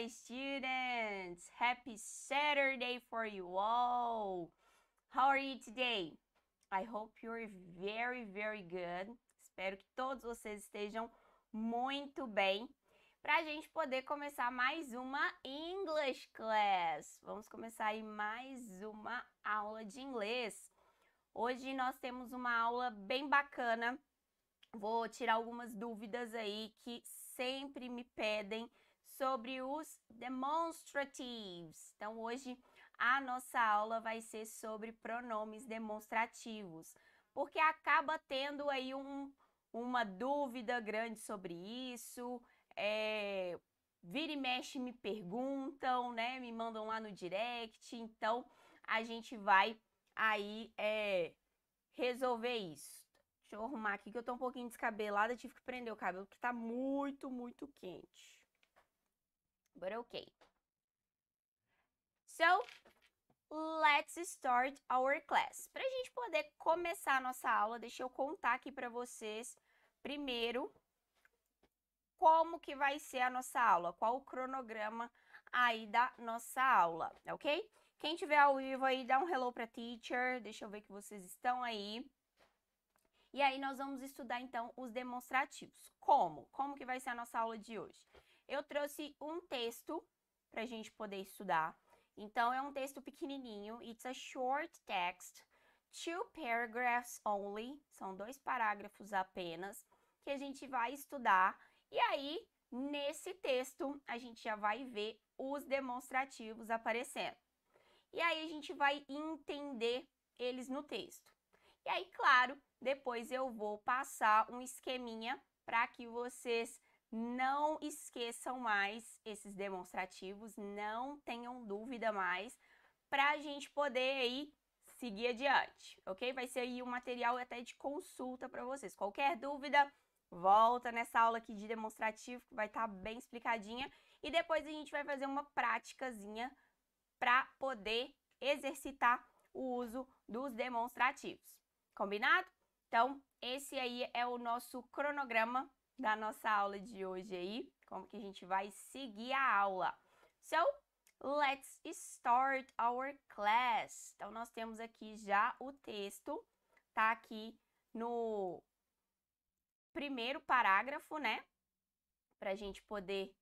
Hi, students! Happy Saturday for you all! How are you today? I hope you're very, very good. Espero que todos vocês estejam muito bem para a gente poder começar mais uma English Class. Vamos começar aí mais uma aula de inglês. Hoje nós temos uma aula bem bacana. Vou tirar algumas dúvidas aí que sempre me pedem sobre os demonstratives. Então, hoje a nossa aula vai ser sobre pronomes demonstrativos, porque acaba tendo aí um, uma dúvida grande sobre isso. É, vira e mexe me perguntam, né? Me mandam lá no direct. Então, a gente vai aí é, resolver isso. Deixa eu arrumar aqui que eu tô um pouquinho descabelada, tive que prender o cabelo porque tá muito, muito quente but okay. So, let's start our class. Para a gente poder começar a nossa aula, deixa eu contar aqui para vocês primeiro como que vai ser a nossa aula, qual o cronograma aí da nossa aula, ok? Quem tiver ao vivo aí, dá um hello para teacher, deixa eu ver que vocês estão aí. E aí nós vamos estudar então os demonstrativos. Como? Como que vai ser a nossa aula de hoje? Eu trouxe um texto para a gente poder estudar. Então, é um texto pequenininho. It's a short text, two paragraphs only. São dois parágrafos apenas que a gente vai estudar. E aí, nesse texto, a gente já vai ver os demonstrativos aparecendo. E aí, a gente vai entender eles no texto. E aí, claro, depois eu vou passar um esqueminha para que vocês não esqueçam mais esses demonstrativos, não tenham dúvida mais, para a gente poder aí seguir adiante, ok? Vai ser aí um material até de consulta para vocês. Qualquer dúvida, volta nessa aula aqui de demonstrativo, que vai estar tá bem explicadinha. E depois a gente vai fazer uma práticazinha para poder exercitar o uso dos demonstrativos. Combinado? Então, esse aí é o nosso cronograma da nossa aula de hoje aí, como que a gente vai seguir a aula. So, let's start our class. Então, nós temos aqui já o texto, tá aqui no primeiro parágrafo, né? Para a gente poder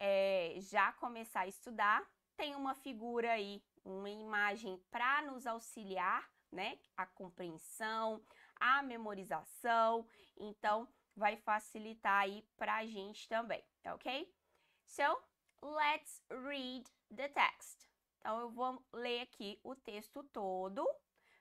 é, já começar a estudar. Tem uma figura aí, uma imagem para nos auxiliar, né? A compreensão, a memorização. Então, vai facilitar aí para a gente também, tá ok? So, let's read the text. Então, eu vou ler aqui o texto todo.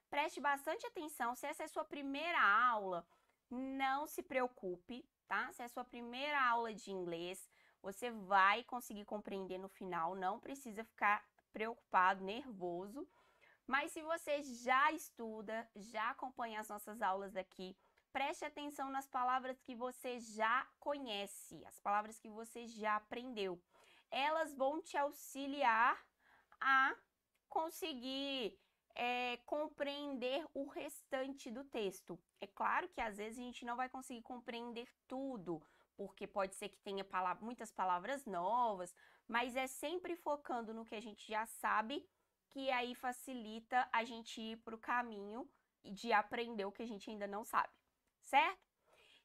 Preste bastante atenção. Se essa é sua primeira aula, não se preocupe, tá? Se é sua primeira aula de inglês, você vai conseguir compreender no final. Não precisa ficar preocupado, nervoso. Mas se você já estuda, já acompanha as nossas aulas aqui, preste atenção nas palavras que você já conhece, as palavras que você já aprendeu. Elas vão te auxiliar a conseguir é, compreender o restante do texto. É claro que às vezes a gente não vai conseguir compreender tudo, porque pode ser que tenha muitas palavras novas, mas é sempre focando no que a gente já sabe, que aí facilita a gente ir para o caminho de aprender o que a gente ainda não sabe certo?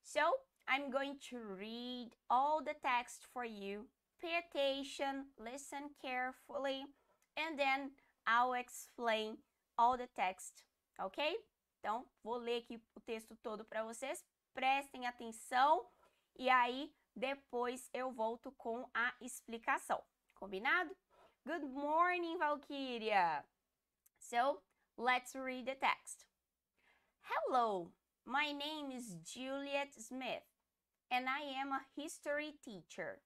So, I'm going to read all the text for you. Pay attention, listen carefully, and then I'll explain all the text, ok? Então, vou ler aqui o texto todo para vocês, prestem atenção e aí depois eu volto com a explicação, combinado? Good morning, Valkyria! So, let's read the text. Hello, My name is Juliet Smith, and I am a history teacher.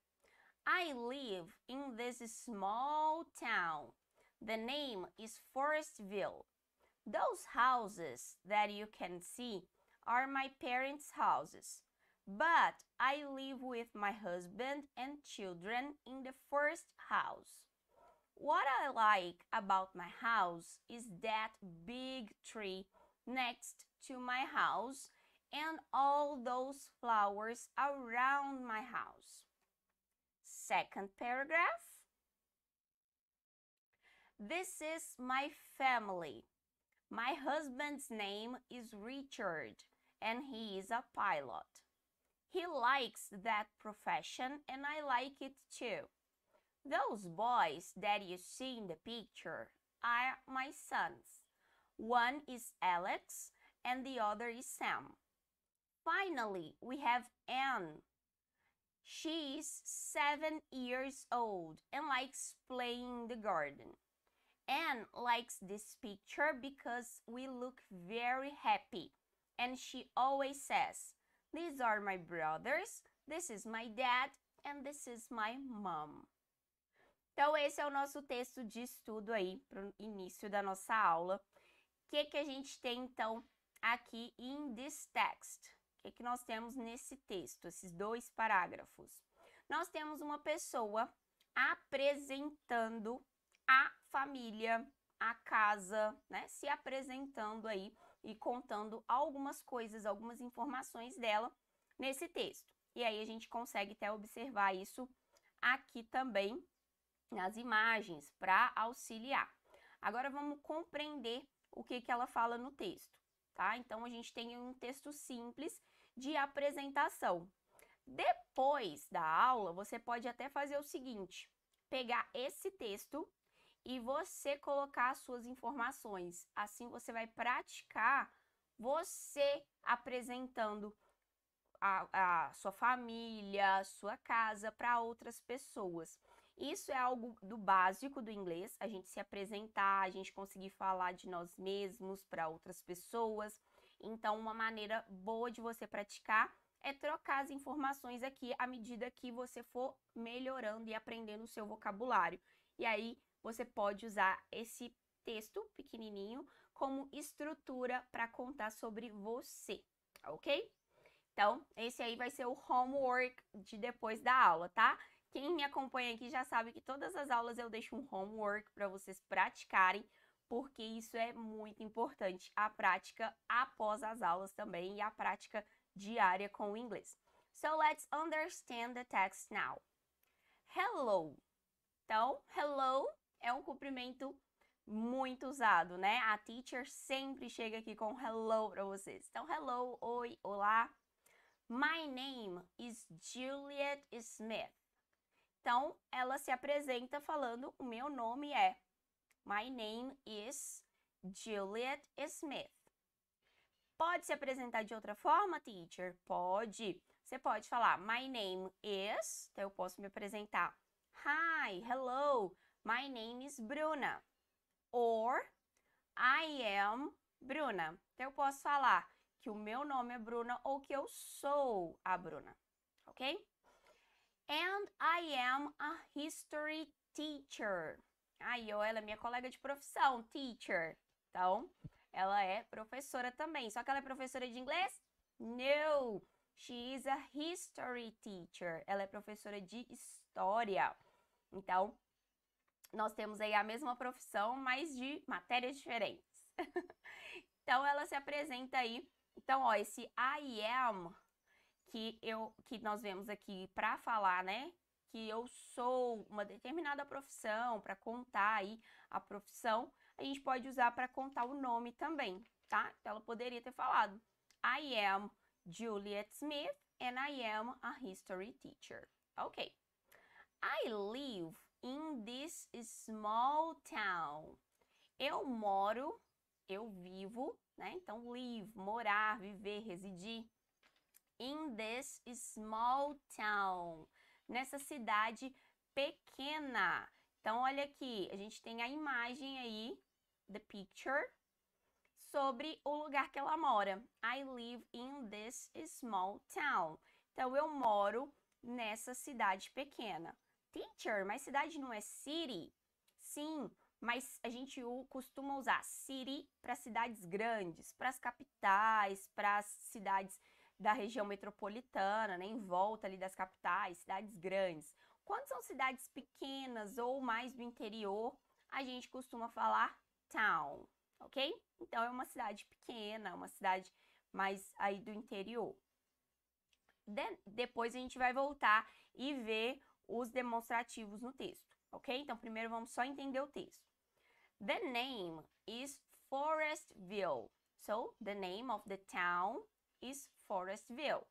I live in this small town. The name is Forestville. Those houses that you can see are my parents' houses, but I live with my husband and children in the first house. What I like about my house is that big tree next to my house and all those flowers around my house. Second paragraph. This is my family. My husband's name is Richard and he is a pilot. He likes that profession and I like it too. Those boys that you see in the picture are my sons. One is Alex and the other is Sam. Finally, we have Anne. She is seven years old and likes playing in the garden. Anne likes this picture because we look very happy. And she always says, These are my brothers, this is my dad, and this is my mom. Então, esse é o nosso texto de estudo aí para o início da nossa aula. O que, que a gente tem então aqui in this text. O que, é que nós temos nesse texto, esses dois parágrafos? Nós temos uma pessoa apresentando a família, a casa, né? Se apresentando aí e contando algumas coisas, algumas informações dela nesse texto. E aí a gente consegue até observar isso aqui também nas imagens para auxiliar. Agora vamos compreender o que, que ela fala no texto tá? Então a gente tem um texto simples de apresentação. Depois da aula, você pode até fazer o seguinte: pegar esse texto e você colocar as suas informações. Assim você vai praticar você apresentando a, a sua família, a sua casa para outras pessoas. Isso é algo do básico do inglês, a gente se apresentar, a gente conseguir falar de nós mesmos para outras pessoas. Então, uma maneira boa de você praticar é trocar as informações aqui à medida que você for melhorando e aprendendo o seu vocabulário. E aí você pode usar esse texto pequenininho como estrutura para contar sobre você, ok? Então, esse aí vai ser o homework de depois da aula, tá? Quem me acompanha aqui já sabe que todas as aulas eu deixo um homework para vocês praticarem, porque isso é muito importante, a prática após as aulas também e a prática diária com o inglês. So let's understand the text now. Hello. Então, hello é um cumprimento muito usado, né? A teacher sempre chega aqui com hello para vocês. Então, hello, oi, olá. My name is Juliet Smith. Então, ela se apresenta falando: O meu nome é. My name is Juliet Smith. Pode se apresentar de outra forma, teacher? Pode. Você pode falar: My name is. Então, eu posso me apresentar: Hi, hello. My name is Bruna. Or I am Bruna. Então, eu posso falar que o meu nome é Bruna ou que eu sou a Bruna, ok? And I am a history teacher. Aí, ó, ela é minha colega de profissão, teacher. Então, ela é professora também. Só que ela é professora de inglês? No. She is a history teacher. Ela é professora de história. Então, nós temos aí a mesma profissão, mas de matérias diferentes. então, ela se apresenta aí. Então, ó, esse I am que eu que nós vemos aqui para falar, né? Que eu sou uma determinada profissão, para contar aí a profissão, a gente pode usar para contar o nome também, tá? Então ela poderia ter falado: I am Juliet Smith and I am a history teacher. Ok. I live in this small town. Eu moro, eu vivo, né? Então live, morar, viver, residir In this small town. Nessa cidade pequena. Então, olha aqui, a gente tem a imagem aí, the picture, sobre o lugar que ela mora. I live in this small town. Então, eu moro nessa cidade pequena. Teacher, mas cidade não é city? Sim, mas a gente costuma usar city para cidades grandes, para as capitais, para as cidades da região metropolitana, né, em volta ali das capitais, cidades grandes. Quando são cidades pequenas ou mais do interior, a gente costuma falar town, ok? Então é uma cidade pequena, uma cidade mais aí do interior. De depois a gente vai voltar e ver os demonstrativos no texto, ok? Então primeiro vamos só entender o texto. The name is Forestville. So the name of the town is Forestville.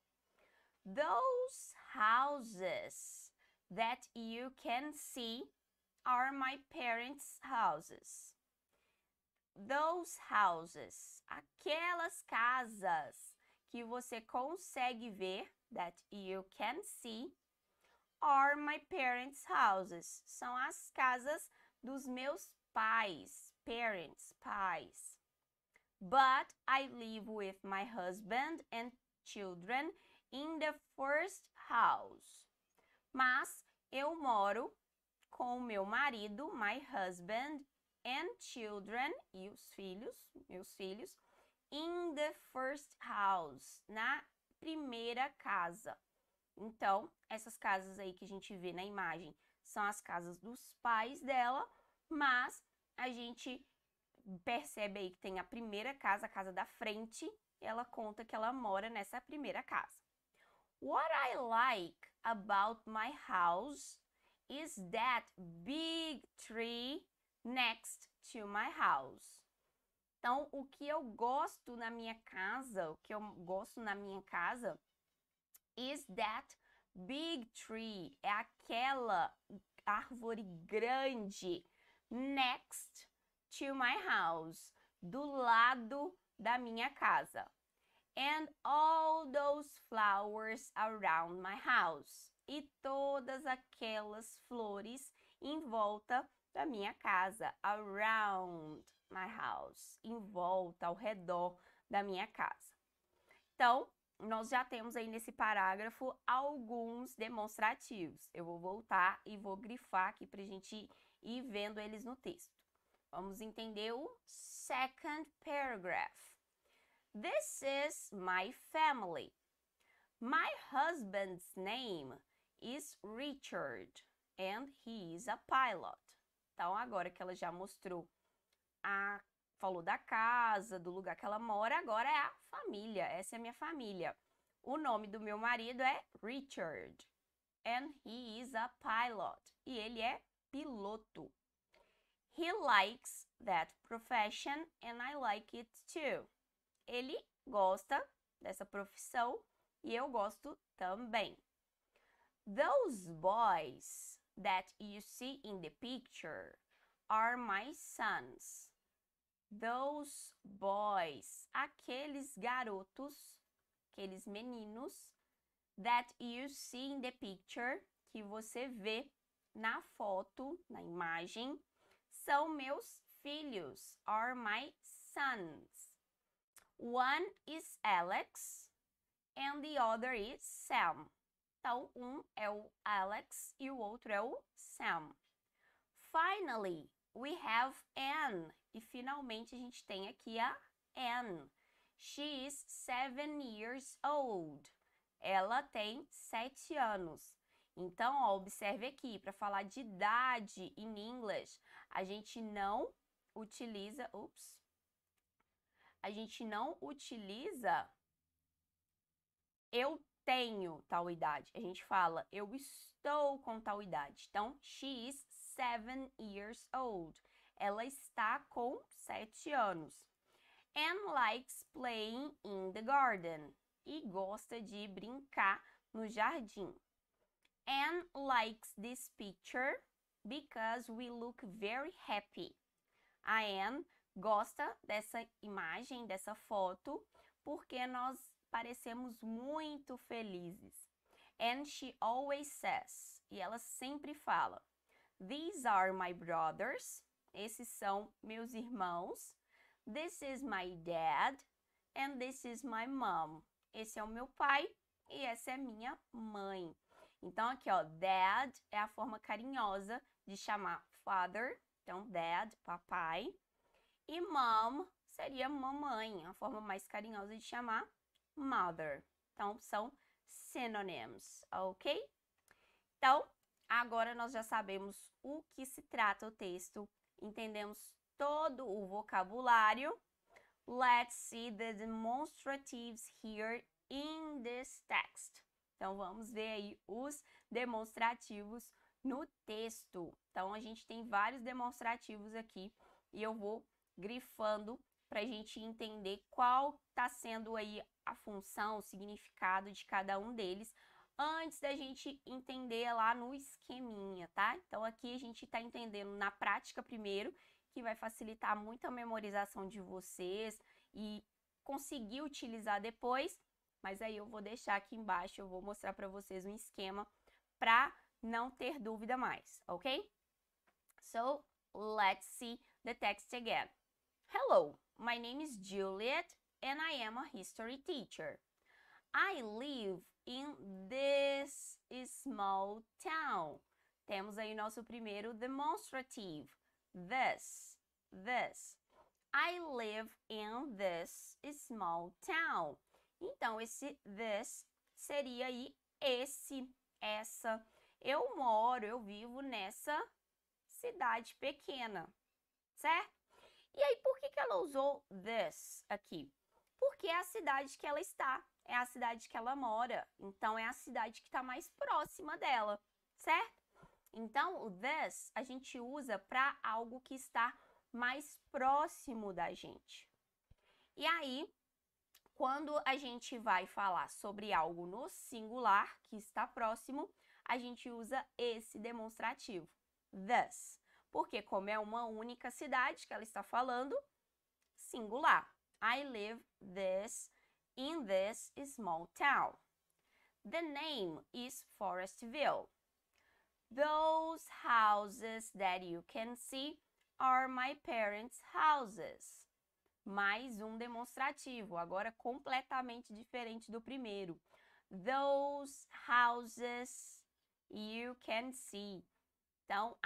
Those houses that you can see are my parents' houses. Those houses, aquelas casas que você consegue ver, that you can see, are my parents' houses. São as casas dos meus pais, parents, pais. But I live with my husband and children in the first house. Mas eu moro com meu marido, my husband, and children, e os filhos, meus filhos, in the first house, na primeira casa. Então, essas casas aí que a gente vê na imagem são as casas dos pais dela, mas a gente percebe aí que tem a primeira casa, a casa da frente, ela conta que ela mora nessa primeira casa. What I like about my house is that big tree next to my house. Então, o que eu gosto na minha casa, o que eu gosto na minha casa, is that big tree. É aquela árvore grande next to my house, do lado da minha casa. And all those flowers around my house. E todas aquelas flores em volta da minha casa. Around my house. Em volta, ao redor da minha casa. Então, nós já temos aí nesse parágrafo alguns demonstrativos. Eu vou voltar e vou grifar aqui para a gente ir vendo eles no texto. Vamos entender o second paragraph. This is my family. My husband's name is Richard and he is a pilot. Então, agora que ela já mostrou a falou da casa, do lugar que ela mora, agora é a família. Essa é a minha família. O nome do meu marido é Richard and he is a pilot. E ele é piloto. He likes that profession and I like it too. Ele gosta dessa profissão e eu gosto também. Those boys that you see in the picture are my sons. Those boys, aqueles garotos, aqueles meninos that you see in the picture, que você vê na foto, na imagem, são meus filhos. Are my sons. One is Alex and the other is Sam. Então, um é o Alex e o outro é o Sam. Finally, we have Anne. E finalmente a gente tem aqui a Anne. She is seven years old. Ela tem sete anos. Então, ó, observe aqui, para falar de idade em inglês, a gente não utiliza, ups, a gente não utiliza eu tenho tal idade. A gente fala eu estou com tal idade. Então, she is seven years old. Ela está com sete anos. And likes playing in the garden. E gosta de brincar no jardim. Anne likes this picture because we look very happy. A Anne gosta dessa imagem, dessa foto, porque nós parecemos muito felizes. And she always says, e ela sempre fala, These are my brothers, esses são meus irmãos. This is my dad, and this is my mom. Esse é o meu pai e essa é minha mãe. Então, aqui, ó, dad é a forma carinhosa de chamar father, então dad, papai, e mom seria mamãe, a forma mais carinhosa de chamar mother. Então são synonyms, ok? Então, agora nós já sabemos o que se trata o texto, entendemos todo o vocabulário. Let's see the demonstratives here in this text. Então, vamos ver aí os demonstrativos no texto. Então, a gente tem vários demonstrativos aqui e eu vou grifando para a gente entender qual está sendo aí a função, o significado de cada um deles, antes da gente entender lá no esqueminha, tá? Então, aqui a gente está entendendo na prática primeiro, que vai facilitar muito a memorização de vocês e conseguir utilizar depois, mas aí eu vou deixar aqui embaixo, eu vou mostrar para vocês um esquema para não ter dúvida mais, ok? So, let's see the text again. Hello, my name is Juliet and I am a history teacher. I live in this small town. Temos aí o nosso primeiro demonstrativo, This, this. I live in this small town. Então, esse this seria aí esse, essa, eu moro, eu vivo nessa cidade pequena, certo? E aí, por que, que ela usou this aqui? Porque é a cidade que ela está, é a cidade que ela mora, então é a cidade que está mais próxima dela, certo? Então, o this a gente usa para algo que está mais próximo da gente. E aí, quando a gente vai falar sobre algo no singular, que está próximo, a gente usa esse demonstrativo, this. Porque como é uma única cidade que ela está falando, singular. I live this in this small town. The name is Forestville. Those houses that you can see are my parents' houses. Mais um demonstrativo, agora completamente diferente do primeiro. Those houses You can see. Então,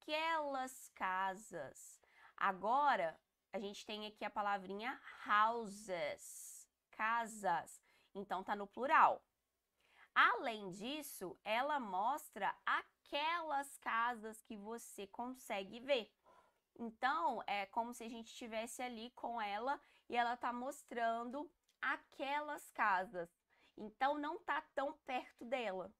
aquelas casas. Agora, a gente tem aqui a palavrinha houses, casas. Então, tá no plural. Além disso, ela mostra aquelas casas que você consegue ver. Então, é como se a gente estivesse ali com ela e ela tá mostrando aquelas casas. Então, não tá tão perto dela.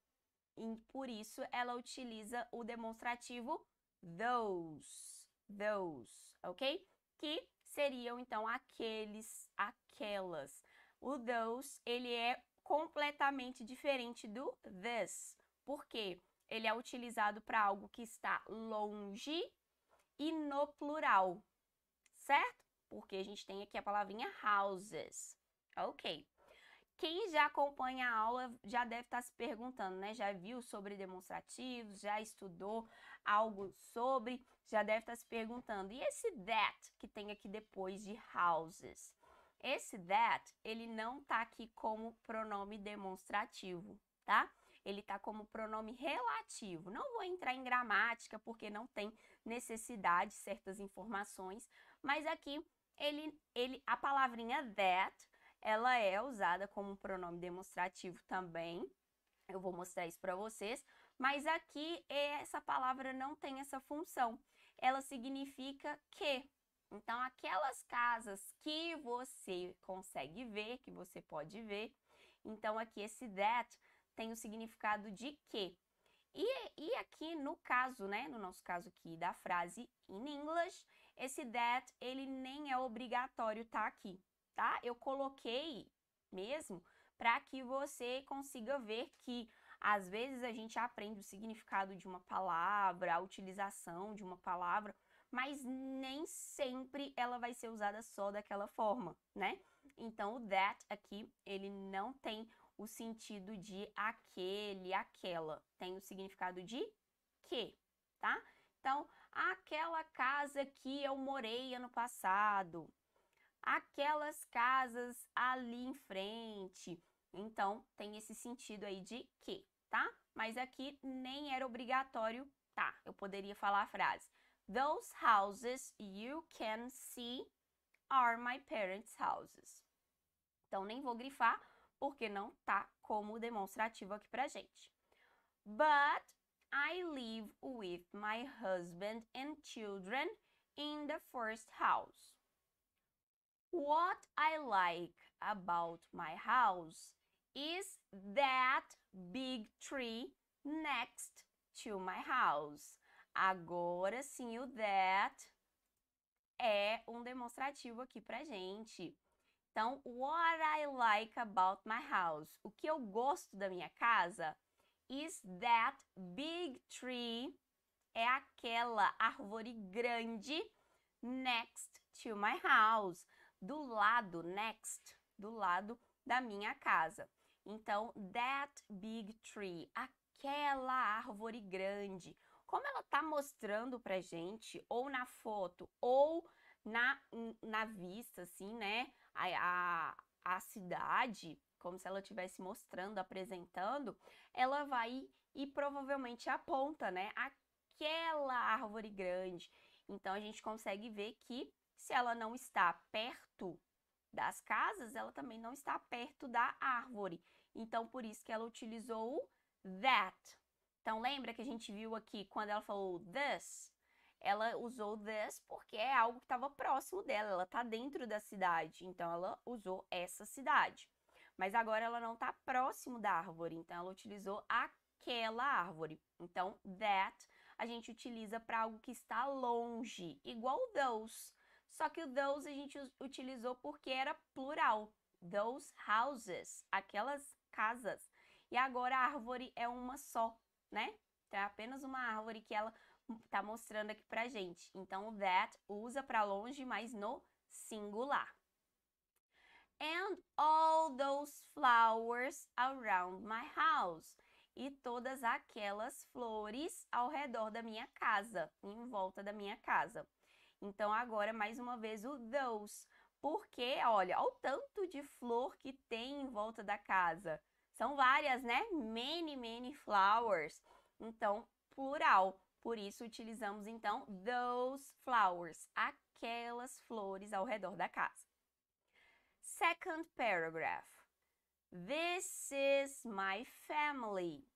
E por isso ela utiliza o demonstrativo those, those, ok? Que seriam então aqueles, aquelas. O those, ele é completamente diferente do this, porque ele é utilizado para algo que está longe e no plural, certo? Porque a gente tem aqui a palavrinha houses, ok? Quem já acompanha a aula já deve estar tá se perguntando, né? Já viu sobre demonstrativos, já estudou algo sobre, já deve estar tá se perguntando. E esse that que tem aqui depois de houses? Esse that, ele não tá aqui como pronome demonstrativo, tá? Ele tá como pronome relativo. Não vou entrar em gramática porque não tem necessidade certas informações, mas aqui ele, ele a palavrinha that ela é usada como um pronome demonstrativo também. Eu vou mostrar isso para vocês, mas aqui é, essa palavra não tem essa função. Ela significa que. Então, aquelas casas que você consegue ver, que você pode ver. Então, aqui esse that tem o significado de que. E, e aqui no caso, né, no nosso caso aqui da frase in English, esse that ele nem é obrigatório tá aqui tá? Eu coloquei mesmo para que você consiga ver que às vezes a gente aprende o significado de uma palavra, a utilização de uma palavra, mas nem sempre ela vai ser usada só daquela forma, né? Então o that aqui, ele não tem o sentido de aquele, aquela, tem o significado de que, tá? Então, aquela casa que eu morei ano passado, aquelas casas ali em frente. Então, tem esse sentido aí de que, tá? Mas aqui nem era obrigatório tá. Eu poderia falar a frase: Those houses you can see are my parents' houses. Então, nem vou grifar porque não tá como demonstrativo aqui pra gente. But I live with my husband and children in the first house. What I like about my house is that big tree next to my house. Agora sim, o that é um demonstrativo aqui pra gente. Então, what I like about my house, o que eu gosto da minha casa, is that big tree, é aquela árvore grande next to my house do lado, next, do lado da minha casa. Então, that big tree, aquela árvore grande. Como ela está mostrando para gente, ou na foto, ou na, na vista, assim, né? A, a, a cidade, como se ela estivesse mostrando, apresentando, ela vai e provavelmente aponta, né? Aquela árvore grande. Então, a gente consegue ver que se ela não está perto das casas, ela também não está perto da árvore. Então, por isso que ela utilizou o that. Então, lembra que a gente viu aqui quando ela falou this? Ela usou this porque é algo que estava próximo dela, ela está dentro da cidade. Então, ela usou essa cidade. Mas agora ela não está próximo da árvore, então ela utilizou aquela árvore. Então, that a gente utiliza para algo que está longe, igual those só que o those a gente utilizou porque era plural. Those houses, aquelas casas. E agora a árvore é uma só, né? Então é apenas uma árvore que ela tá mostrando aqui pra gente. Então o that usa para longe, mas no singular. And all those flowers around my house. E todas aquelas flores ao redor da minha casa, em volta da minha casa. Então, agora, mais uma vez, o those. Porque, olha, olha o tanto de flor que tem em volta da casa. São várias, né? Many, many flowers. Então, plural. Por isso, utilizamos, então, those flowers. Aquelas flores ao redor da casa. Second paragraph. This is my family.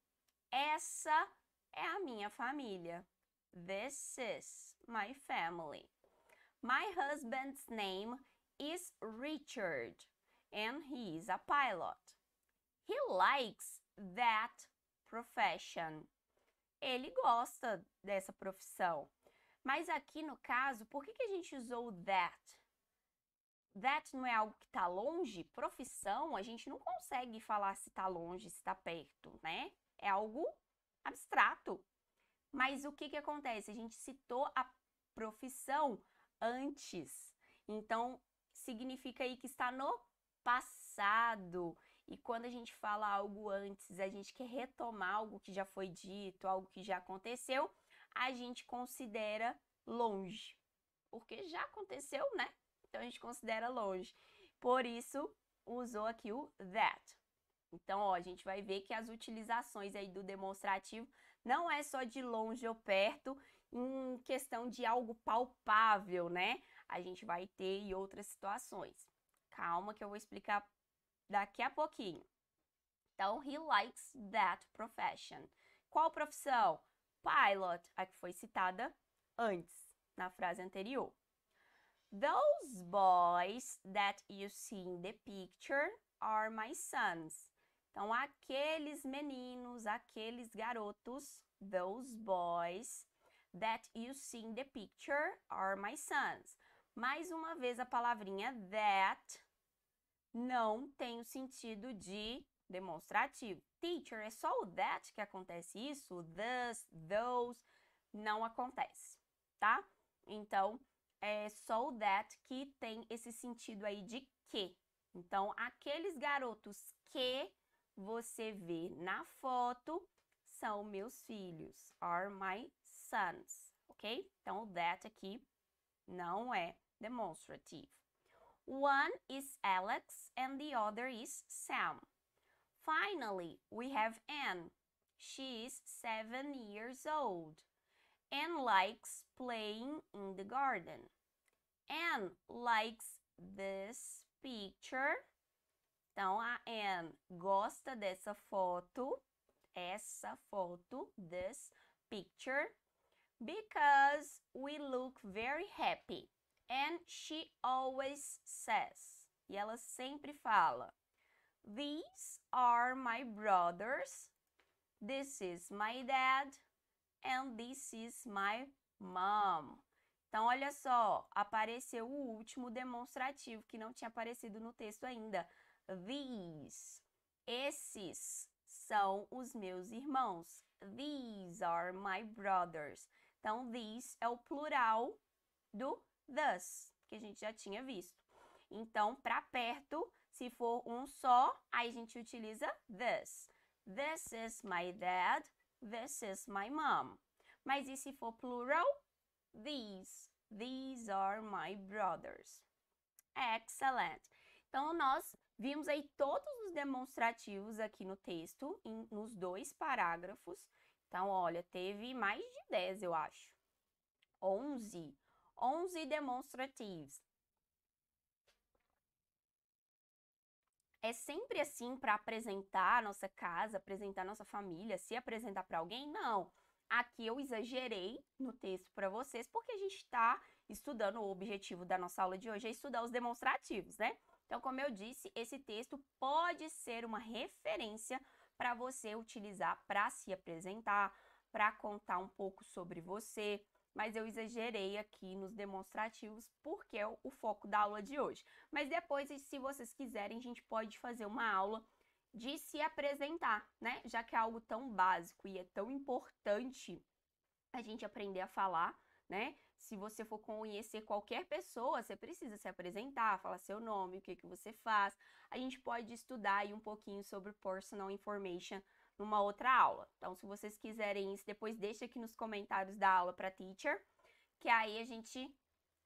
Essa é a minha família. This is my family. My husband's name is Richard and he is a pilot. He likes that profession. Ele gosta dessa profissão. Mas aqui no caso, por que, que a gente usou that? That não é algo que está longe? Profissão, a gente não consegue falar se está longe, se está perto, né? É algo abstrato. Mas o que, que acontece? A gente citou a profissão antes. Então, significa aí que está no passado. E quando a gente fala algo antes, a gente quer retomar algo que já foi dito, algo que já aconteceu, a gente considera longe. Porque já aconteceu, né? Então a gente considera longe. Por isso, usou aqui o that. Então, ó, a gente vai ver que as utilizações aí do demonstrativo não é só de longe ou perto, em questão de algo palpável, né? A gente vai ter em outras situações. Calma que eu vou explicar daqui a pouquinho. Então, he likes that profession. Qual profissão? Pilot, a que foi citada antes, na frase anterior. Those boys that you see in the picture are my sons. Então, aqueles meninos, aqueles garotos, those boys, that you see in the picture are my sons. Mais uma vez a palavrinha that não tem o sentido de demonstrativo. Teacher, é só o that que acontece isso? O this, those, não acontece, tá? Então, é só o that que tem esse sentido aí de que. Então, aqueles garotos que você vê na foto são meus filhos, are my sons, ok? Então, that aqui não é demonstrative. One is Alex and the other is Sam. Finally, we have Anne. She is seven years old and likes playing in the garden. Anne likes this picture. Então, a Anne gosta dessa foto. Essa foto, this picture. Because we look very happy. And she always says. E ela sempre fala. These are my brothers. This is my dad. And this is my mom. Então, olha só, apareceu o último demonstrativo que não tinha aparecido no texto ainda. These. Esses são os meus irmãos. These are my brothers. Então, these é o plural do thus, que a gente já tinha visto. Então, para perto, se for um só, aí a gente utiliza this. This is my dad. This is my mom. Mas e se for plural? These. These are my brothers. Excellent. Então, nós vimos aí todos os demonstrativos aqui no texto, em, nos dois parágrafos. Então, olha, teve mais de 10, eu acho. 11. 11 demonstrativos. É sempre assim para apresentar a nossa casa, apresentar a nossa família, se apresentar para alguém? Não. Aqui eu exagerei no texto para vocês, porque a gente está estudando o objetivo da nossa aula de hoje, é estudar os demonstrativos, né? Então, como eu disse, esse texto pode ser uma referência para você utilizar para se apresentar, para contar um pouco sobre você, mas eu exagerei aqui nos demonstrativos porque é o foco da aula de hoje. Mas depois, se vocês quiserem, a gente pode fazer uma aula de se apresentar, né? Já que é algo tão básico e é tão importante a gente aprender a falar, né? se você for conhecer qualquer pessoa, você precisa se apresentar, falar seu nome, o que, que você faz. A gente pode estudar aí um pouquinho sobre personal information numa outra aula. Então, se vocês quiserem isso, depois deixa aqui nos comentários da aula para teacher, que aí a gente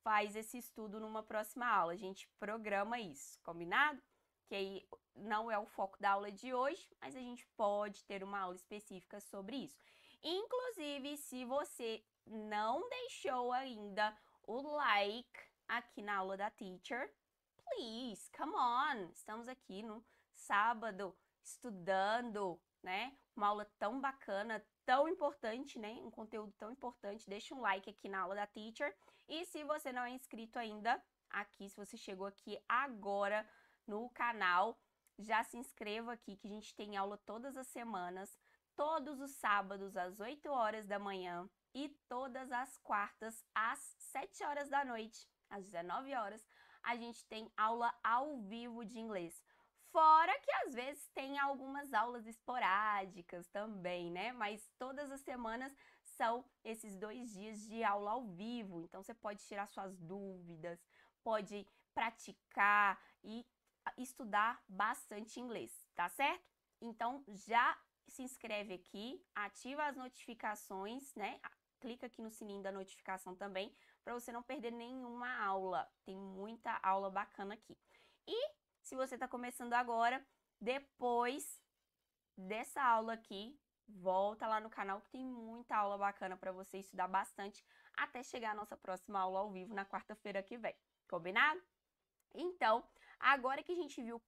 faz esse estudo numa próxima aula. A gente programa isso, combinado? Que aí não é o foco da aula de hoje, mas a gente pode ter uma aula específica sobre isso. Inclusive, se você não deixou ainda o like aqui na aula da teacher, please, come on. Estamos aqui no sábado estudando, né? Uma aula tão bacana, tão importante, né? Um conteúdo tão importante. Deixa um like aqui na aula da teacher. E se você não é inscrito ainda aqui, se você chegou aqui agora no canal, já se inscreva aqui que a gente tem aula todas as semanas, todos os sábados às 8 horas da manhã e todas as quartas às 7 horas da noite, às 19 horas, a gente tem aula ao vivo de inglês. Fora que às vezes tem algumas aulas esporádicas também, né? Mas todas as semanas são esses dois dias de aula ao vivo. Então você pode tirar suas dúvidas, pode praticar e ah, estudar bastante inglês, tá certo? Então já se inscreve aqui, ativa as notificações, né? clica aqui no sininho da notificação também para você não perder nenhuma aula. Tem muita aula bacana aqui. E se você está começando agora, depois dessa aula aqui, volta lá no canal que tem muita aula bacana para você estudar bastante até chegar a nossa próxima aula ao vivo na quarta-feira que vem. Combinado? Então, agora que a gente viu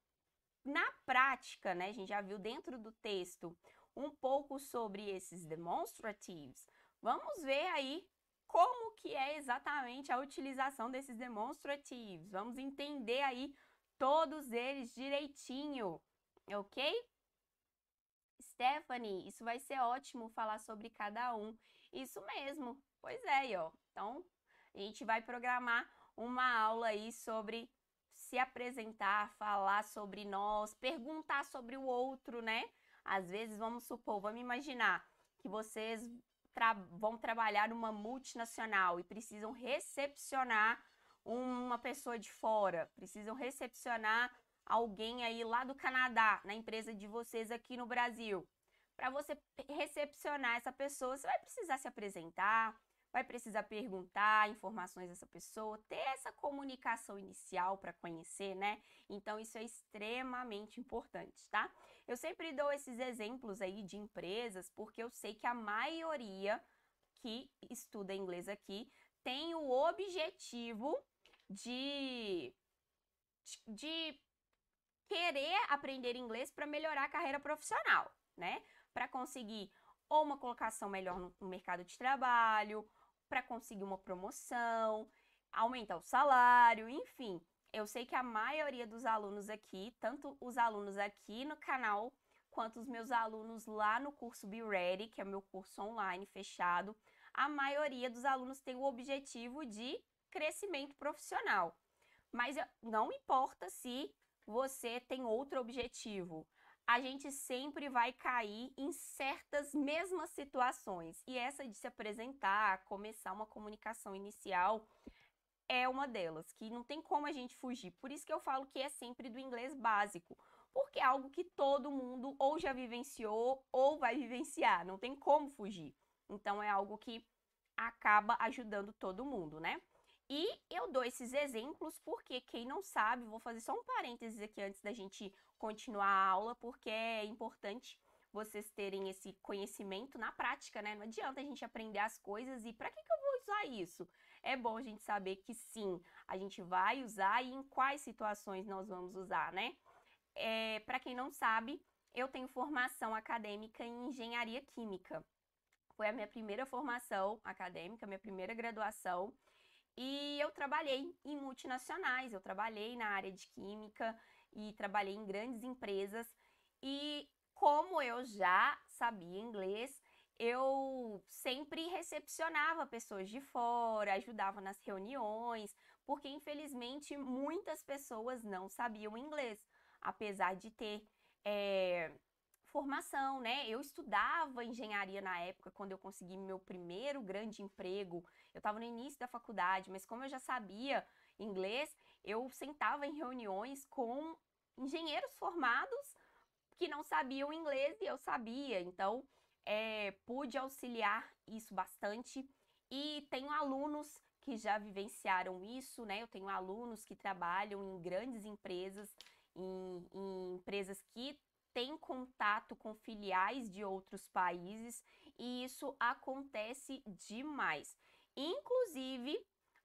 na prática, né, a gente já viu dentro do texto um pouco sobre esses demonstratives, Vamos ver aí como que é exatamente a utilização desses demonstrativos. Vamos entender aí todos eles direitinho, ok? Stephanie, isso vai ser ótimo falar sobre cada um. Isso mesmo, pois é, ó. Então, a gente vai programar uma aula aí sobre se apresentar, falar sobre nós, perguntar sobre o outro, né? Às vezes, vamos supor, vamos imaginar que vocês tra vão trabalhar numa multinacional e precisam recepcionar uma pessoa de fora, precisam recepcionar alguém aí lá do Canadá, na empresa de vocês aqui no Brasil. Para você recepcionar essa pessoa, você vai precisar se apresentar, vai precisar perguntar informações dessa pessoa, ter essa comunicação inicial para conhecer, né? Então isso é extremamente importante, tá? Eu sempre dou esses exemplos aí de empresas porque eu sei que a maioria que estuda inglês aqui tem o objetivo de de querer aprender inglês para melhorar a carreira profissional, né? Para conseguir ou uma colocação melhor no, no mercado de trabalho, para conseguir uma promoção, aumentar o salário, enfim. Eu sei que a maioria dos alunos aqui, tanto os alunos aqui no canal, quanto os meus alunos lá no curso Be Ready, que é o meu curso online fechado, a maioria dos alunos tem o objetivo de crescimento profissional. Mas não importa se você tem outro objetivo a gente sempre vai cair em certas mesmas situações. E essa de se apresentar, começar uma comunicação inicial, é uma delas, que não tem como a gente fugir. Por isso que eu falo que é sempre do inglês básico, porque é algo que todo mundo ou já vivenciou ou vai vivenciar, não tem como fugir. Então é algo que acaba ajudando todo mundo, né? E eu dou esses exemplos porque quem não sabe, vou fazer só um parênteses aqui antes da gente continuar a aula, porque é importante vocês terem esse conhecimento na prática, né? Não adianta a gente aprender as coisas e para que, que eu vou usar isso? É bom a gente saber que sim, a gente vai usar e em quais situações nós vamos usar, né? É, para quem não sabe, eu tenho formação acadêmica em engenharia química. Foi a minha primeira formação acadêmica, minha primeira graduação. E eu trabalhei em multinacionais, eu trabalhei na área de química, e trabalhei em grandes empresas. E como eu já sabia inglês, eu sempre recepcionava pessoas de fora, ajudava nas reuniões, porque infelizmente muitas pessoas não sabiam inglês, apesar de ter é, formação, né? Eu estudava engenharia na época, quando eu consegui meu primeiro grande emprego. Eu estava no início da faculdade, mas como eu já sabia inglês, eu sentava em reuniões com engenheiros formados que não sabiam inglês e eu sabia, então é, pude auxiliar isso bastante. E tenho alunos que já vivenciaram isso, né? Eu tenho alunos que trabalham em grandes empresas, em, em empresas que têm contato com filiais de outros países e isso acontece demais. Inclusive,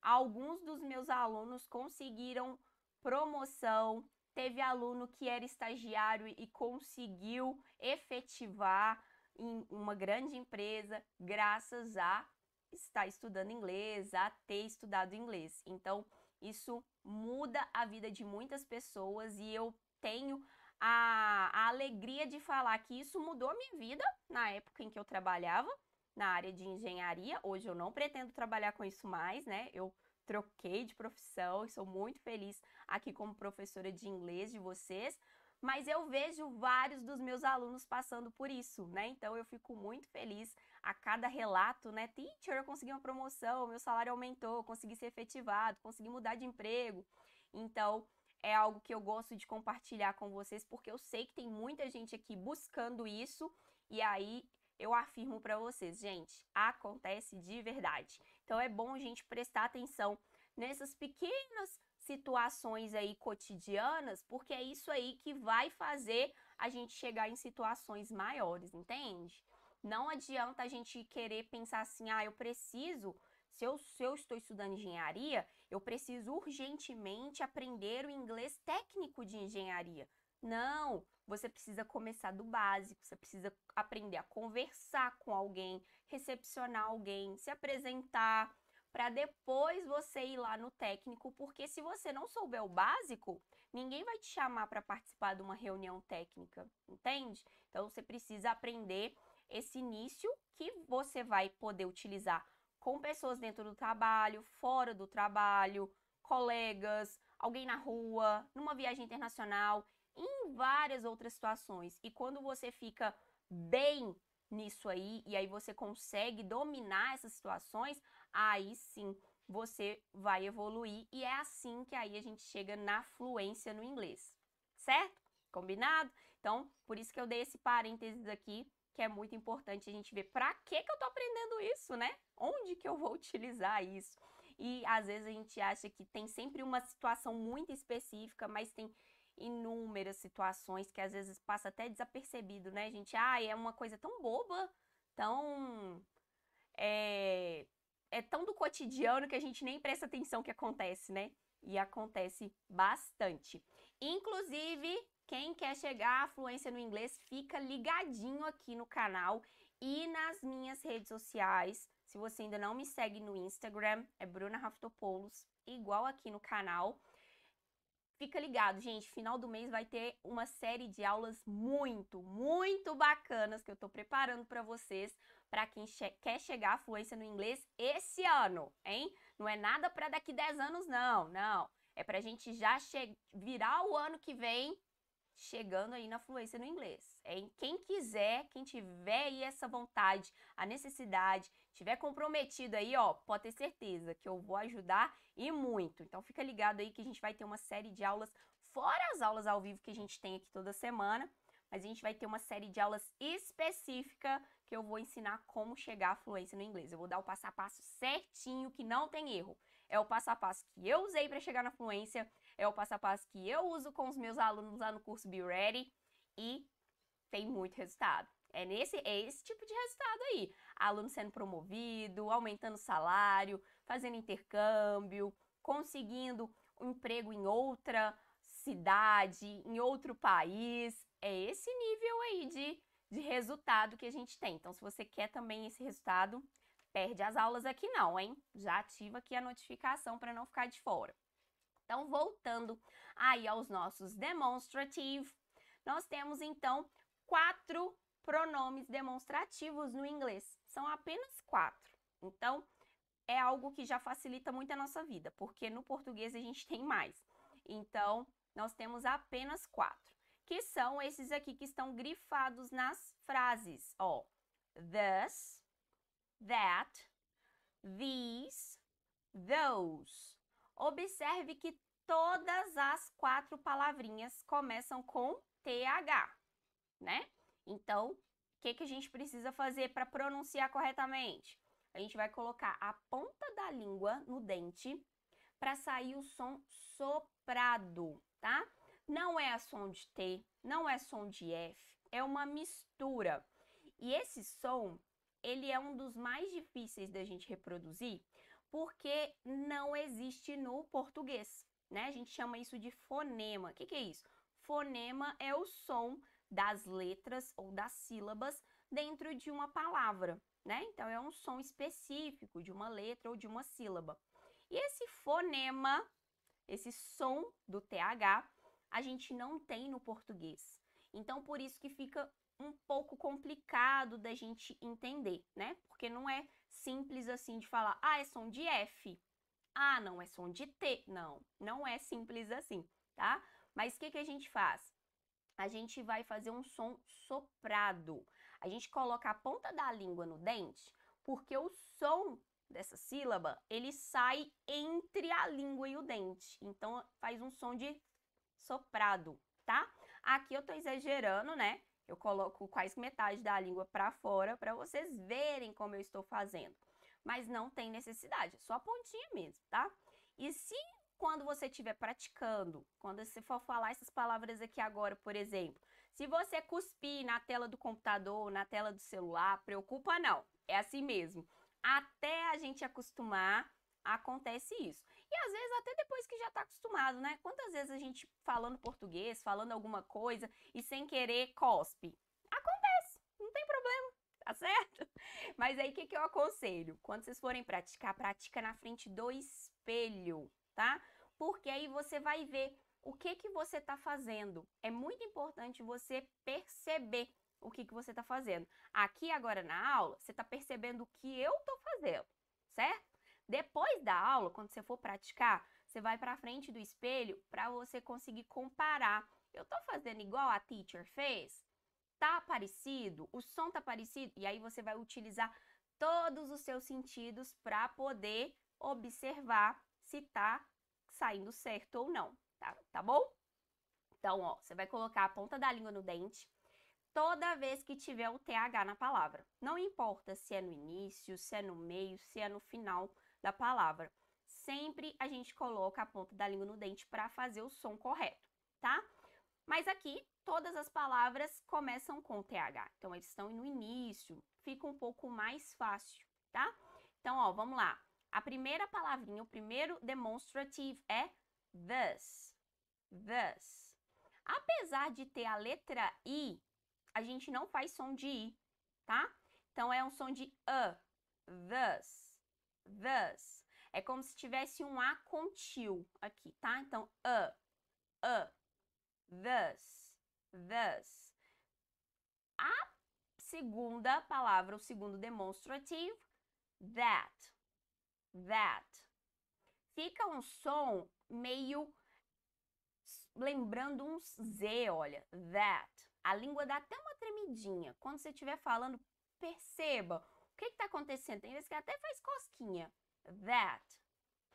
Alguns dos meus alunos conseguiram promoção, teve aluno que era estagiário e conseguiu efetivar em uma grande empresa graças a estar estudando inglês, a ter estudado inglês. Então, isso muda a vida de muitas pessoas e eu tenho a, a alegria de falar que isso mudou a minha vida na época em que eu trabalhava na área de engenharia. Hoje eu não pretendo trabalhar com isso mais, né? Eu troquei de profissão e sou muito feliz aqui como professora de inglês de vocês. Mas eu vejo vários dos meus alunos passando por isso, né? Então eu fico muito feliz a cada relato, né? Teacher, eu consegui uma promoção, meu salário aumentou, consegui ser efetivado, consegui mudar de emprego. Então, é algo que eu gosto de compartilhar com vocês, porque eu sei que tem muita gente aqui buscando isso, e aí eu afirmo para vocês, gente, acontece de verdade. Então é bom a gente prestar atenção nessas pequenas situações aí cotidianas, porque é isso aí que vai fazer a gente chegar em situações maiores, entende? Não adianta a gente querer pensar assim, ah, eu preciso se eu, se eu, estou estudando engenharia, eu preciso urgentemente aprender o inglês técnico de engenharia. Não, você precisa começar do básico, você precisa aprender a conversar com alguém, recepcionar alguém, se apresentar, para depois você ir lá no técnico, porque se você não souber o básico, ninguém vai te chamar para participar de uma reunião técnica, entende? Então você precisa aprender esse início que você vai poder utilizar com pessoas dentro do trabalho, fora do trabalho, colegas, alguém na rua, numa viagem internacional em várias outras situações. E quando você fica bem nisso aí e aí você consegue dominar essas situações, aí sim você vai evoluir e é assim que aí a gente chega na fluência no inglês. Certo? Combinado? Então, por isso que eu dei esse parênteses aqui, que é muito importante a gente ver para que que eu tô aprendendo isso, né? Onde que eu vou utilizar isso? E às vezes a gente acha que tem sempre uma situação muito específica, mas tem inúmeras situações que às vezes passa até desapercebido, né, gente? Ah, é uma coisa tão boba, tão. É, é tão do cotidiano que a gente nem presta atenção que acontece, né? E acontece bastante. Inclusive, quem quer chegar à fluência no inglês, fica ligadinho aqui no canal e nas minhas redes sociais. Se você ainda não me segue no Instagram, é Bruna Raftopoulos, igual aqui no canal. Fica ligado, gente. Final do mês vai ter uma série de aulas muito, muito bacanas que eu estou preparando para vocês, para quem che quer chegar à fluência no inglês esse ano, hein? Não é nada para daqui 10 anos, não, não. É para a gente já virar o ano que vem chegando aí na fluência no inglês, hein? Quem quiser, quem tiver aí essa vontade, a necessidade Estiver comprometido aí, ó, pode ter certeza que eu vou ajudar e muito. Então fica ligado aí que a gente vai ter uma série de aulas, fora as aulas ao vivo que a gente tem aqui toda semana, mas a gente vai ter uma série de aulas específica que eu vou ensinar como chegar à fluência no inglês. Eu vou dar o passo a passo certinho, que não tem erro. É o passo a passo que eu usei para chegar na fluência, é o passo a passo que eu uso com os meus alunos lá no curso Be Ready e tem muito resultado. É, nesse, é esse tipo de resultado aí. Aluno sendo promovido, aumentando salário, fazendo intercâmbio, conseguindo um emprego em outra cidade, em outro país. É esse nível aí de, de resultado que a gente tem. Então, se você quer também esse resultado, perde as aulas aqui não, hein? Já ativa aqui a notificação para não ficar de fora. Então, voltando aí aos nossos demonstrativos nós temos então quatro pronomes demonstrativos no inglês. São apenas quatro. Então, é algo que já facilita muito a nossa vida, porque no português a gente tem mais. Então, nós temos apenas quatro, que são esses aqui que estão grifados nas frases. Ó, this, that, these, those. Observe que todas as quatro palavrinhas começam com TH, né? Então, o que, que a gente precisa fazer para pronunciar corretamente? A gente vai colocar a ponta da língua no dente para sair o som soprado, tá? Não é a som de T, não é som de F, é uma mistura. E esse som, ele é um dos mais difíceis da gente reproduzir, porque não existe no português, né? A gente chama isso de fonema. O que, que é isso? Fonema é o som das letras ou das sílabas dentro de uma palavra, né? Então é um som específico de uma letra ou de uma sílaba. E esse fonema, esse som do TH, a gente não tem no português. Então por isso que fica um pouco complicado da gente entender, né? Porque não é simples assim de falar, ah, é som de F. Ah, não, é som de T. Não, não é simples assim, tá? Mas o que, que a gente faz? a gente vai fazer um som soprado. A gente coloca a ponta da língua no dente, porque o som dessa sílaba, ele sai entre a língua e o dente. Então faz um som de soprado, tá? Aqui eu tô exagerando, né? Eu coloco quase metade da língua para fora para vocês verem como eu estou fazendo. Mas não tem necessidade, é só a pontinha mesmo, tá? E se quando você estiver praticando, quando você for falar essas palavras aqui agora, por exemplo, se você cuspir na tela do computador, na tela do celular, preocupa não, é assim mesmo. Até a gente acostumar, acontece isso. E às vezes até depois que já está acostumado, né? Quantas vezes a gente falando português, falando alguma coisa e sem querer cospe? Acontece, não tem problema, tá certo? Mas aí o que, que eu aconselho? Quando vocês forem praticar, pratica na frente do espelho tá? Porque aí você vai ver o que, que você está fazendo. É muito importante você perceber o que, que você está fazendo. Aqui agora na aula, você está percebendo o que eu estou fazendo, certo? Depois da aula, quando você for praticar, você vai para frente do espelho para você conseguir comparar. Eu estou fazendo igual a teacher fez? Tá parecido? O som tá parecido? E aí você vai utilizar todos os seus sentidos para poder observar se tá saindo certo ou não, tá, tá bom? Então, ó, você vai colocar a ponta da língua no dente toda vez que tiver o TH na palavra. Não importa se é no início, se é no meio, se é no final da palavra. Sempre a gente coloca a ponta da língua no dente para fazer o som correto, tá? Mas aqui, todas as palavras começam com TH. Então, eles estão no início, fica um pouco mais fácil, tá? Então, ó, vamos lá. A primeira palavrinha, o primeiro demonstrative é this. This. Apesar de ter a letra I, a gente não faz som de I, tá? Então é um som de a, this this É como se tivesse um A contil aqui, tá? Então a, a, this this A segunda palavra, o segundo demonstrativo, that that. Fica um som meio lembrando um Z, olha, that. A língua dá até uma tremidinha. Quando você estiver falando, perceba o que está acontecendo. Tem vezes que até faz cosquinha. That.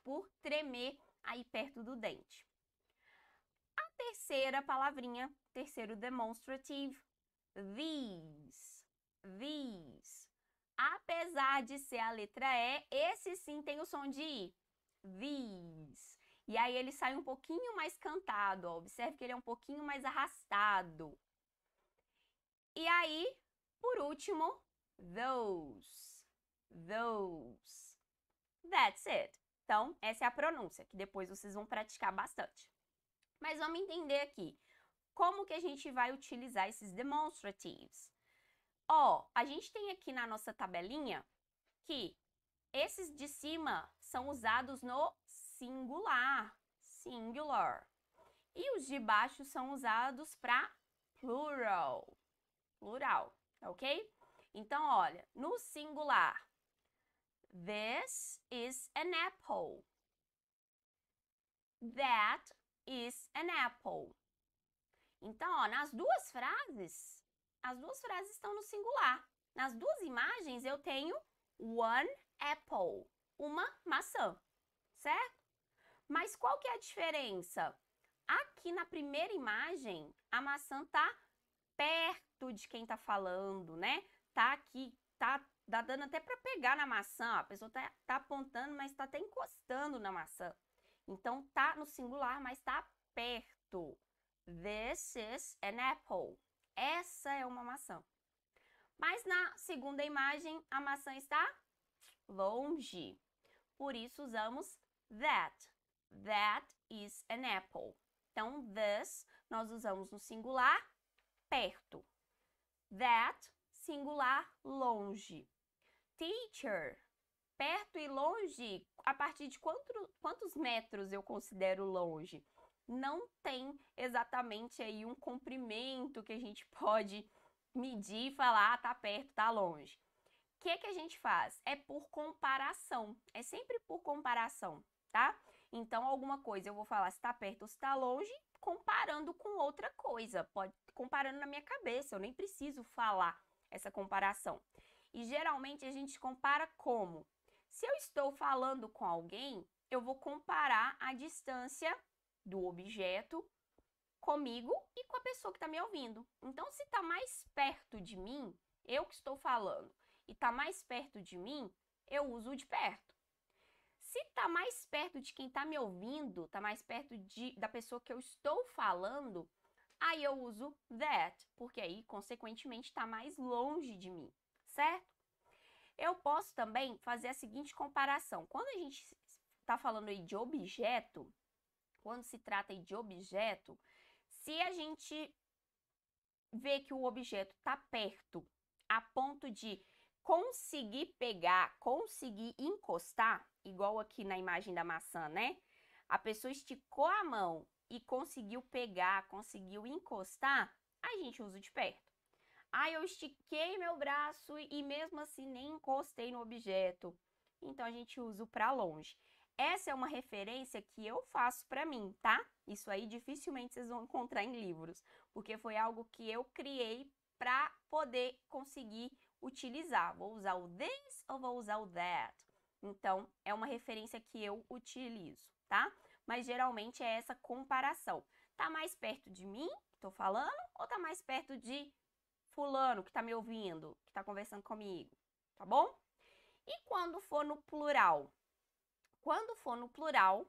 Por tremer aí perto do dente. A terceira palavrinha, terceiro demonstrative, these. These. Apesar de ser a letra E, esse sim tem o som de I. These. E aí ele sai um pouquinho mais cantado, ó. Observe que ele é um pouquinho mais arrastado. E aí, por último, those. Those. That's it. Então, essa é a pronúncia, que depois vocês vão praticar bastante. Mas vamos entender aqui como que a gente vai utilizar esses demonstratives. Ó, a gente tem aqui na nossa tabelinha que esses de cima são usados no singular, singular. E os de baixo são usados para plural, plural, ok? Então, olha, no singular, this is an apple. That is an apple. Então, ó, nas duas frases, as duas frases estão no singular. Nas duas imagens eu tenho one apple, uma maçã, certo? Mas qual que é a diferença? Aqui na primeira imagem, a maçã tá perto de quem tá falando, né? Tá aqui, tá, tá dando até para pegar na maçã, ó. a pessoa tá, tá apontando, mas tá até encostando na maçã. Então tá no singular, mas tá perto. This is an apple. Essa é uma maçã. Mas na segunda imagem, a maçã está longe. Por isso usamos that. That is an apple. Então, this nós usamos no singular perto. That, singular longe. Teacher, perto e longe, a partir de quanto, quantos metros eu considero longe? não tem exatamente aí um comprimento que a gente pode medir e falar, ah, tá perto, tá longe. O que, que a gente faz? É por comparação, é sempre por comparação, tá? Então, alguma coisa eu vou falar se está perto ou se está longe, comparando com outra coisa, pode comparando na minha cabeça, eu nem preciso falar essa comparação. E geralmente a gente compara como? Se eu estou falando com alguém, eu vou comparar a distância do objeto comigo e com a pessoa que está me ouvindo. Então, se está mais perto de mim, eu que estou falando, e está mais perto de mim, eu uso o de perto. Se está mais perto de quem está me ouvindo, está mais perto de, da pessoa que eu estou falando, aí eu uso that, porque aí, consequentemente, está mais longe de mim, certo? Eu posso também fazer a seguinte comparação. Quando a gente está falando aí de objeto, quando se trata de objeto, se a gente vê que o objeto está perto a ponto de conseguir pegar, conseguir encostar, igual aqui na imagem da maçã, né? A pessoa esticou a mão e conseguiu pegar, conseguiu encostar, a gente usa de perto. Ah, eu estiquei meu braço e mesmo assim nem encostei no objeto. Então a gente usa o para longe. Essa é uma referência que eu faço para mim, tá? Isso aí dificilmente vocês vão encontrar em livros, porque foi algo que eu criei para poder conseguir utilizar. Vou usar o this ou vou usar o that? Então, é uma referência que eu utilizo, tá? Mas geralmente é essa comparação. Tá mais perto de mim, que tô falando, ou tá mais perto de fulano que tá me ouvindo, que tá conversando comigo, tá bom? E quando for no plural, quando for no plural,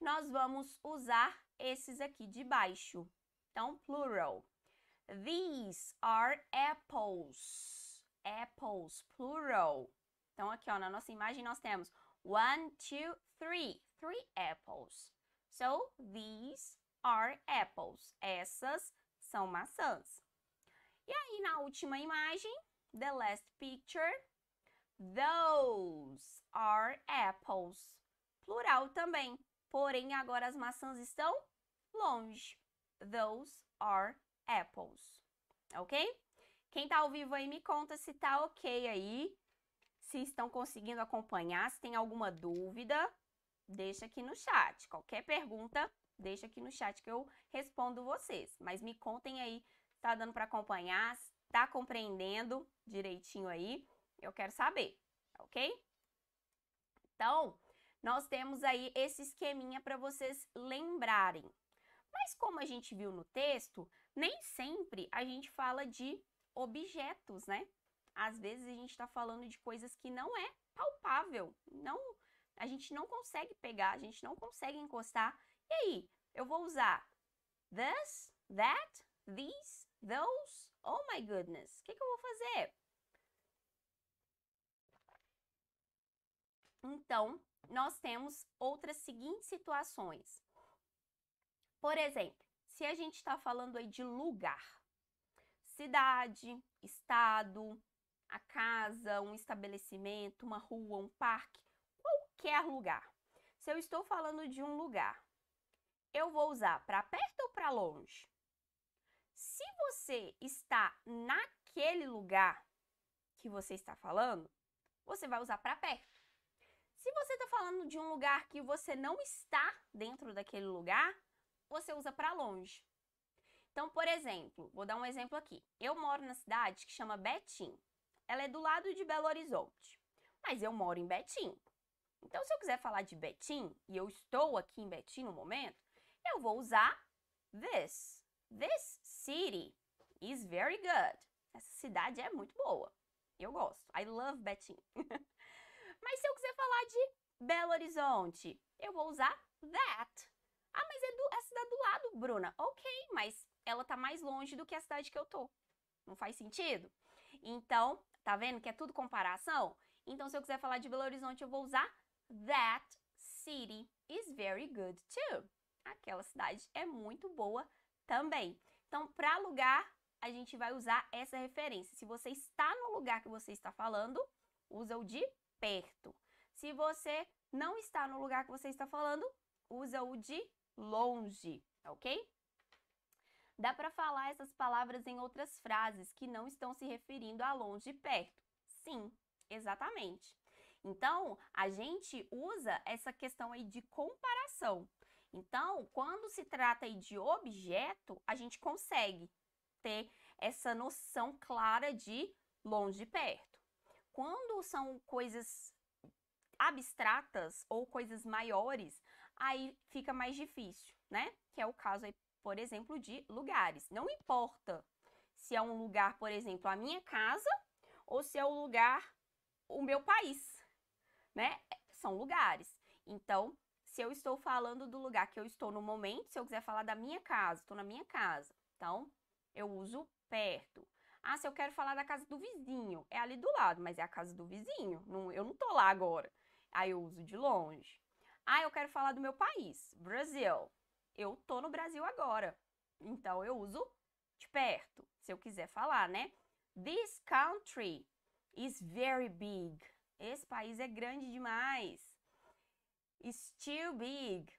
nós vamos usar esses aqui de baixo. Então, plural. These are apples. Apples, plural. Então, aqui ó, na nossa imagem nós temos one, two, three. Three apples. So, these are apples. Essas são maçãs. E aí, na última imagem, the last picture, Those are apples. Plural também. Porém, agora as maçãs estão longe. Those are apples. Ok? Quem tá ao vivo aí, me conta se tá ok aí. Se estão conseguindo acompanhar, se tem alguma dúvida, deixa aqui no chat. Qualquer pergunta, deixa aqui no chat que eu respondo vocês. Mas me contem aí, tá dando para acompanhar, tá compreendendo direitinho aí? Eu quero saber, tá ok? Então, nós temos aí esse esqueminha para vocês lembrarem. Mas como a gente viu no texto, nem sempre a gente fala de objetos, né? Às vezes a gente está falando de coisas que não é palpável, não, a gente não consegue pegar, a gente não consegue encostar. E aí, eu vou usar this, that, these, those. Oh my goodness, o que, que eu vou fazer? Então, nós temos outras seguintes situações. Por exemplo, se a gente está falando aí de lugar, cidade, estado, a casa, um estabelecimento, uma rua, um parque, qualquer lugar. Se eu estou falando de um lugar, eu vou usar para perto ou para longe? Se você está naquele lugar que você está falando, você vai usar para perto. Se você está falando de um lugar que você não está dentro daquele lugar, você usa para longe. Então, por exemplo, vou dar um exemplo aqui. Eu moro na cidade que chama Betim. Ela é do lado de Belo Horizonte, mas eu moro em Betim. Então, se eu quiser falar de Betim e eu estou aqui em Betim no momento, eu vou usar this. This city is very good. Essa cidade é muito boa. Eu gosto. I love Betim. Mas se eu quiser falar de Belo Horizonte, eu vou usar that. Ah, mas é, do, é a cidade do lado, Bruna. Ok, mas ela tá mais longe do que a cidade que eu tô. Não faz sentido? Então, tá vendo que é tudo comparação? Então, se eu quiser falar de Belo Horizonte, eu vou usar that city is very good too. Aquela cidade é muito boa também. Então, para lugar, a gente vai usar essa referência. Se você está no lugar que você está falando, usa o de perto. Se você não está no lugar que você está falando, usa o de longe, tá ok? Dá para falar essas palavras em outras frases que não estão se referindo a longe e perto. Sim, exatamente. Então, a gente usa essa questão aí de comparação. Então, quando se trata aí de objeto, a gente consegue ter essa noção clara de longe e perto. Quando são coisas abstratas ou coisas maiores, aí fica mais difícil, né? Que é o caso aí, por exemplo, de lugares. Não importa se é um lugar, por exemplo, a minha casa ou se é o um lugar o meu país, né? São lugares. Então, se eu estou falando do lugar que eu estou no momento, se eu quiser falar da minha casa, estou na minha casa. Então, eu uso perto. Ah, se eu quero falar da casa do vizinho, é ali do lado, mas é a casa do vizinho, não, eu não tô lá agora. Aí eu uso de longe. Ah, eu quero falar do meu país, Brasil. Eu tô no Brasil agora, então eu uso de perto, se eu quiser falar, né? This country is very big. Esse país é grande demais. It's too big.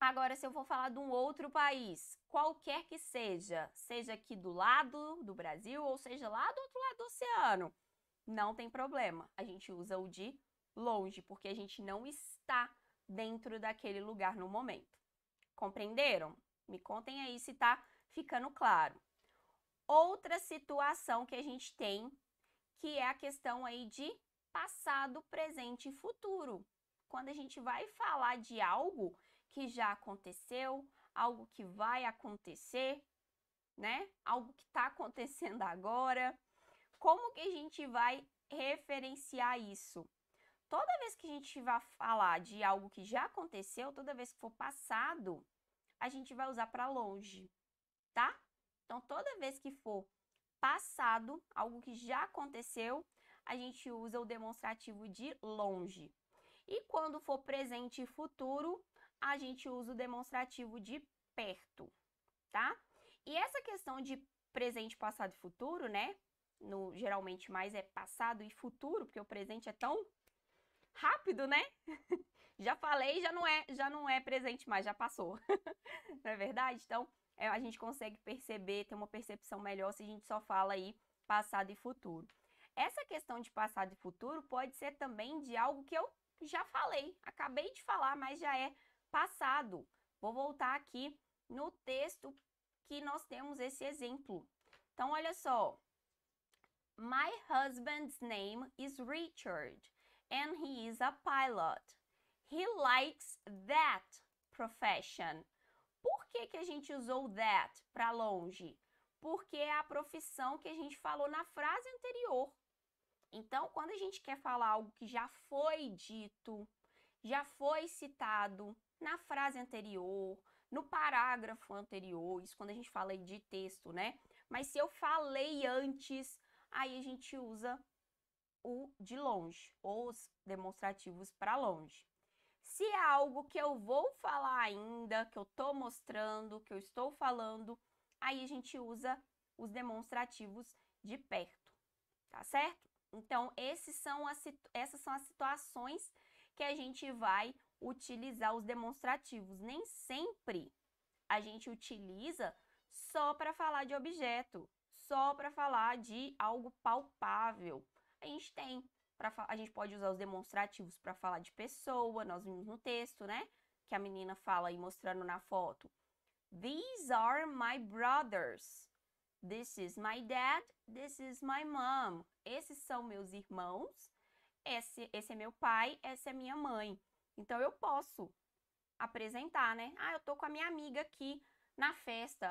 Agora, se eu vou falar de um outro país, qualquer que seja, seja aqui do lado do Brasil ou seja lá do outro lado do oceano, não tem problema. A gente usa o de longe, porque a gente não está dentro daquele lugar no momento. Compreenderam? Me contem aí se está ficando claro. Outra situação que a gente tem, que é a questão aí de passado, presente e futuro. Quando a gente vai falar de algo que já aconteceu, algo que vai acontecer, né? Algo que está acontecendo agora. Como que a gente vai referenciar isso? Toda vez que a gente vai falar de algo que já aconteceu, toda vez que for passado, a gente vai usar para longe, tá? Então, toda vez que for passado, algo que já aconteceu, a gente usa o demonstrativo de longe. E quando for presente e futuro, a gente usa o demonstrativo de perto, tá? E essa questão de presente, passado e futuro, né? No, geralmente mais é passado e futuro, porque o presente é tão rápido, né? já falei, já não é, já não é presente mais, já passou. não é verdade? Então, é, a gente consegue perceber, ter uma percepção melhor se a gente só fala aí passado e futuro. Essa questão de passado e futuro pode ser também de algo que eu já falei, acabei de falar, mas já é passado. Vou voltar aqui no texto que nós temos esse exemplo. Então, olha só. My husband's name is Richard and he is a pilot. He likes that profession. Por que, que a gente usou that para longe? Porque é a profissão que a gente falou na frase anterior. Então, quando a gente quer falar algo que já foi dito, já foi citado, na frase anterior, no parágrafo anterior, isso quando a gente fala de texto, né? Mas se eu falei antes, aí a gente usa o de longe, ou os demonstrativos para longe. Se é algo que eu vou falar ainda, que eu estou mostrando, que eu estou falando, aí a gente usa os demonstrativos de perto, tá certo? Então, esses são as, essas são as situações que a gente vai utilizar os demonstrativos. Nem sempre a gente utiliza só para falar de objeto, só para falar de algo palpável. A gente tem, pra, a gente pode usar os demonstrativos para falar de pessoa, nós vimos no texto, né? Que a menina fala aí mostrando na foto. These are my brothers. This is my dad. This is my mom. Esses são meus irmãos. Esse, esse é meu pai. Essa é minha mãe. Então eu posso apresentar, né? Ah, eu tô com a minha amiga aqui na festa.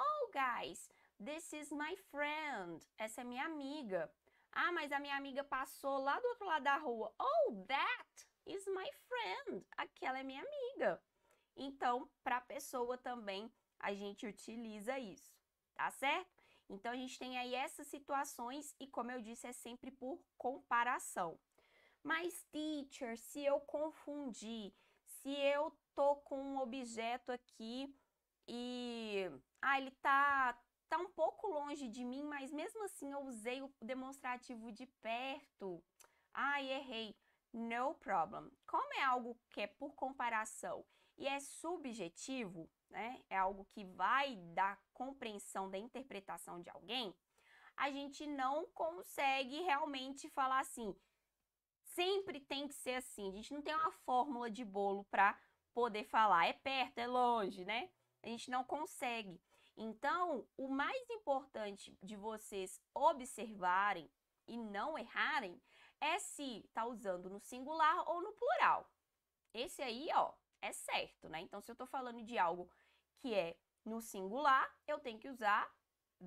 Oh, guys, this is my friend. Essa é minha amiga. Ah, mas a minha amiga passou lá do outro lado da rua. Oh, that is my friend. Aquela é minha amiga. Então, para pessoa também a gente utiliza isso, tá certo? Então a gente tem aí essas situações e como eu disse é sempre por comparação. Mas, teacher, se eu confundi, se eu tô com um objeto aqui e ah, ele tá tá um pouco longe de mim, mas mesmo assim eu usei o demonstrativo de perto. Ai, errei. No problem. Como é algo que é por comparação e é subjetivo, né? É algo que vai da compreensão da interpretação de alguém, a gente não consegue realmente falar assim: Sempre tem que ser assim. A gente não tem uma fórmula de bolo para poder falar. É perto, é longe, né? A gente não consegue. Então, o mais importante de vocês observarem e não errarem é se tá usando no singular ou no plural. Esse aí, ó, é certo, né? Então, se eu tô falando de algo que é no singular, eu tenho que usar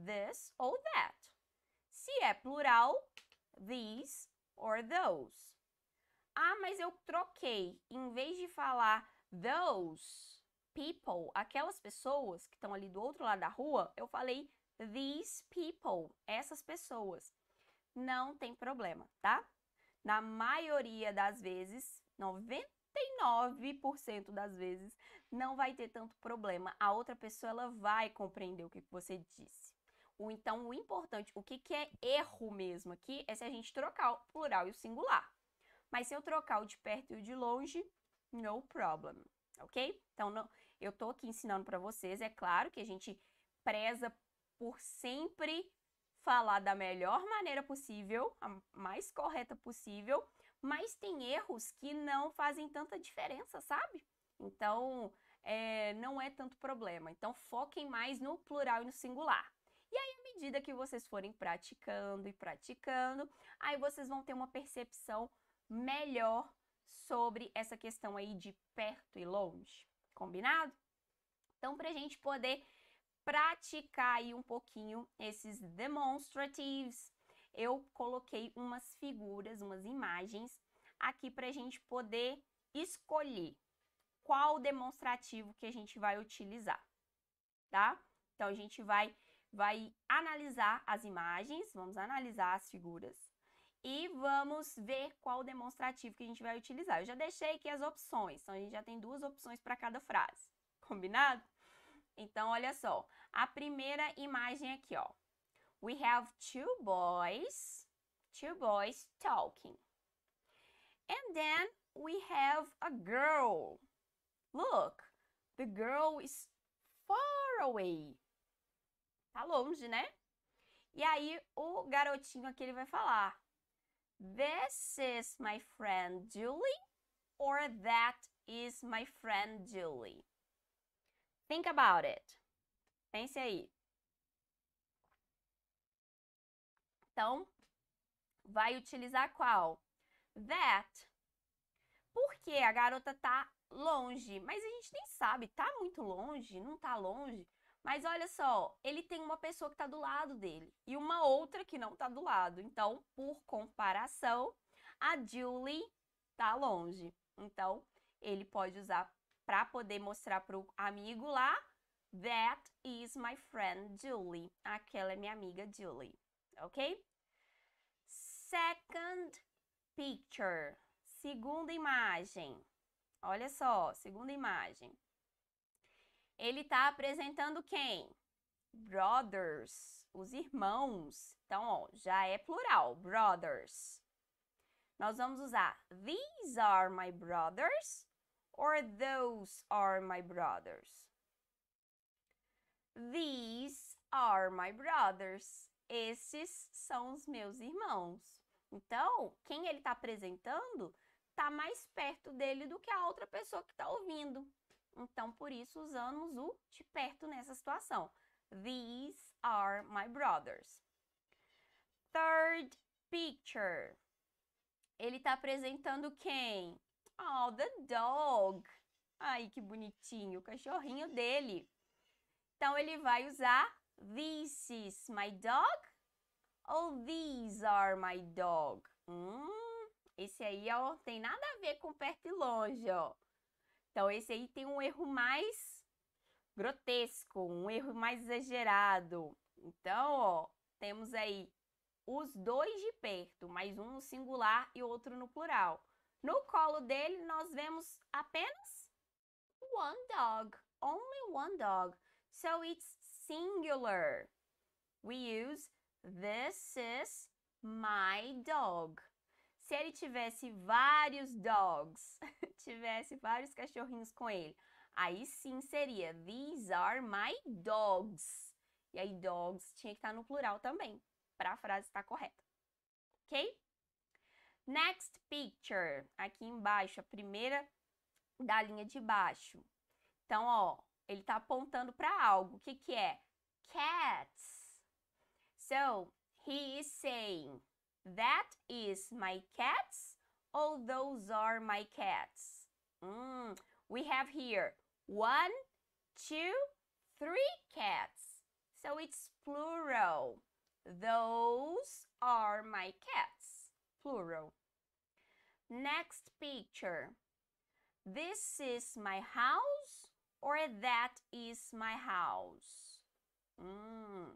this ou that. Se é plural, these or those. Ah, mas eu troquei. Em vez de falar those people, aquelas pessoas que estão ali do outro lado da rua, eu falei these people, essas pessoas. Não tem problema, tá? Na maioria das vezes, 99% das vezes, não vai ter tanto problema. A outra pessoa ela vai compreender o que você disse. Ou então, o importante, o que, que é erro mesmo aqui, é se a gente trocar o plural e o singular. Mas se eu trocar o de perto e o de longe, no problem, ok? Então, não, eu tô aqui ensinando para vocês, é claro que a gente preza por sempre falar da melhor maneira possível, a mais correta possível, mas tem erros que não fazem tanta diferença, sabe? Então, é, não é tanto problema. Então, foquem mais no plural e no singular. E aí, à medida que vocês forem praticando e praticando, aí vocês vão ter uma percepção melhor sobre essa questão aí de perto e longe, combinado? Então, para a gente poder praticar aí um pouquinho esses demonstratives, eu coloquei umas figuras, umas imagens aqui para a gente poder escolher qual demonstrativo que a gente vai utilizar, tá? Então, a gente vai, vai analisar as imagens, vamos analisar as figuras, e vamos ver qual demonstrativo que a gente vai utilizar. Eu já deixei aqui as opções, então a gente já tem duas opções para cada frase. Combinado? Então, olha só. A primeira imagem aqui, ó. We have two boys, two boys talking. And then we have a girl. Look, the girl is far away. Tá longe, né? E aí o garotinho aqui ele vai falar: This is my friend Julie or that is my friend Julie. Think about it. Pense aí. Então, vai utilizar qual? That. Porque a garota tá longe, mas a gente nem sabe, tá muito longe, não tá longe. Mas olha só, ele tem uma pessoa que está do lado dele e uma outra que não está do lado. Então, por comparação, a Julie está longe. Então, ele pode usar para poder mostrar para o amigo lá: That is my friend Julie. Aquela é minha amiga Julie. Ok? Second picture. Segunda imagem. Olha só, segunda imagem ele está apresentando quem? Brothers, os irmãos. Então, ó, já é plural, brothers. Nós vamos usar these are my brothers or those are my brothers. These are my brothers. Esses são os meus irmãos. Então, quem ele está apresentando está mais perto dele do que a outra pessoa que está ouvindo. Então, por isso, usamos o de perto nessa situação. These are my brothers. Third picture. Ele está apresentando quem? Oh, the dog. Ai, que bonitinho, o cachorrinho dele. Então, ele vai usar This is my dog ou These are my dog. Hum, esse aí ó, tem nada a ver com perto e longe, ó. Então, esse aí tem um erro mais grotesco, um erro mais exagerado. Então, ó, temos aí os dois de perto, mas um no singular e outro no plural. No colo dele, nós vemos apenas one dog, only one dog. So it's singular. We use this is my dog se ele tivesse vários dogs, tivesse vários cachorrinhos com ele, aí sim seria These are my dogs. E aí dogs tinha que estar no plural também, para a frase estar correta. OK? Next picture, aqui embaixo, a primeira da linha de baixo. Então, ó, ele está apontando para algo. O que que é? Cats. So, he is saying That is my cats. All oh, those are my cats. Mm. We have here one, two, three cats. So it's plural. Those are my cats. Plural. Next picture. This is my house or that is my house. Mm.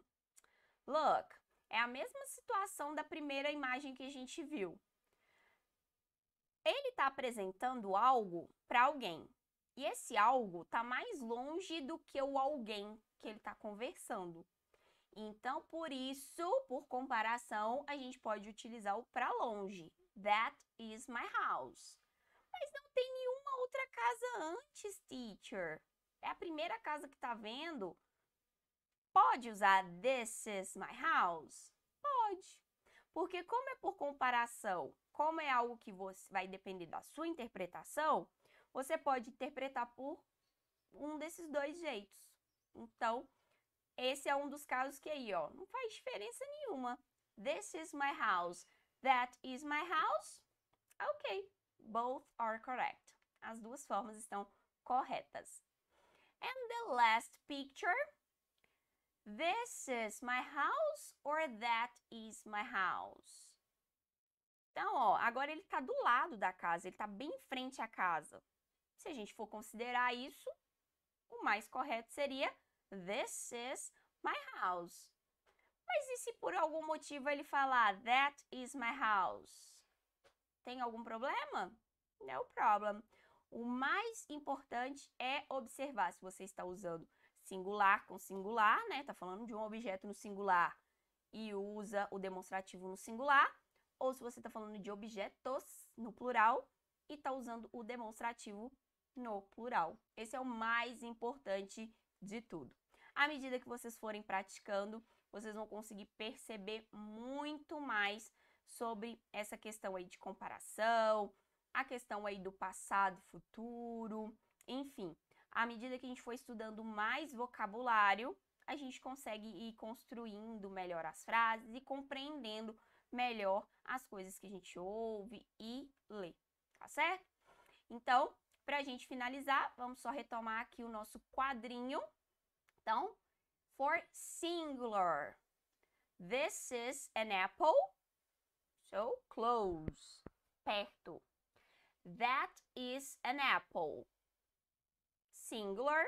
Look, É a mesma situação da primeira imagem que a gente viu. Ele está apresentando algo para alguém. E esse algo está mais longe do que o alguém que ele está conversando. Então, por isso, por comparação, a gente pode utilizar o para longe. That is my house. Mas não tem nenhuma outra casa antes, teacher. É a primeira casa que está vendo. Pode usar this is my house? Pode. Porque como é por comparação, como é algo que você vai depender da sua interpretação, você pode interpretar por um desses dois jeitos. Então, esse é um dos casos que aí, ó, não faz diferença nenhuma. This is my house. That is my house. Ok. Both are correct. As duas formas estão corretas. And the last picture This is my house or that is my house? Então, ó, agora ele está do lado da casa, ele está bem em frente à casa. Se a gente for considerar isso, o mais correto seria This is my house. Mas e se por algum motivo ele falar That is my house? Tem algum problema? No problem. O mais importante é observar se você está usando singular com singular, né? Tá falando de um objeto no singular e usa o demonstrativo no singular, ou se você tá falando de objetos no plural e tá usando o demonstrativo no plural. Esse é o mais importante de tudo. À medida que vocês forem praticando, vocês vão conseguir perceber muito mais sobre essa questão aí de comparação, a questão aí do passado, futuro, enfim, à medida que a gente for estudando mais vocabulário, a gente consegue ir construindo melhor as frases e compreendendo melhor as coisas que a gente ouve e lê, tá certo? Então, para a gente finalizar, vamos só retomar aqui o nosso quadrinho. Então, for singular. This is an apple. So, close. Perto. That is an apple singular,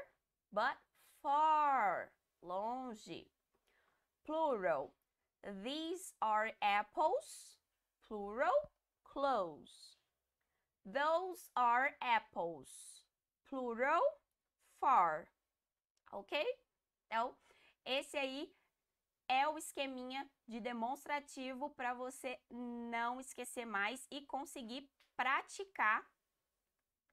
but far, longe. Plural, these are apples, plural, close. Those are apples, plural, far. Ok? Então, esse aí é o esqueminha de demonstrativo para você não esquecer mais e conseguir praticar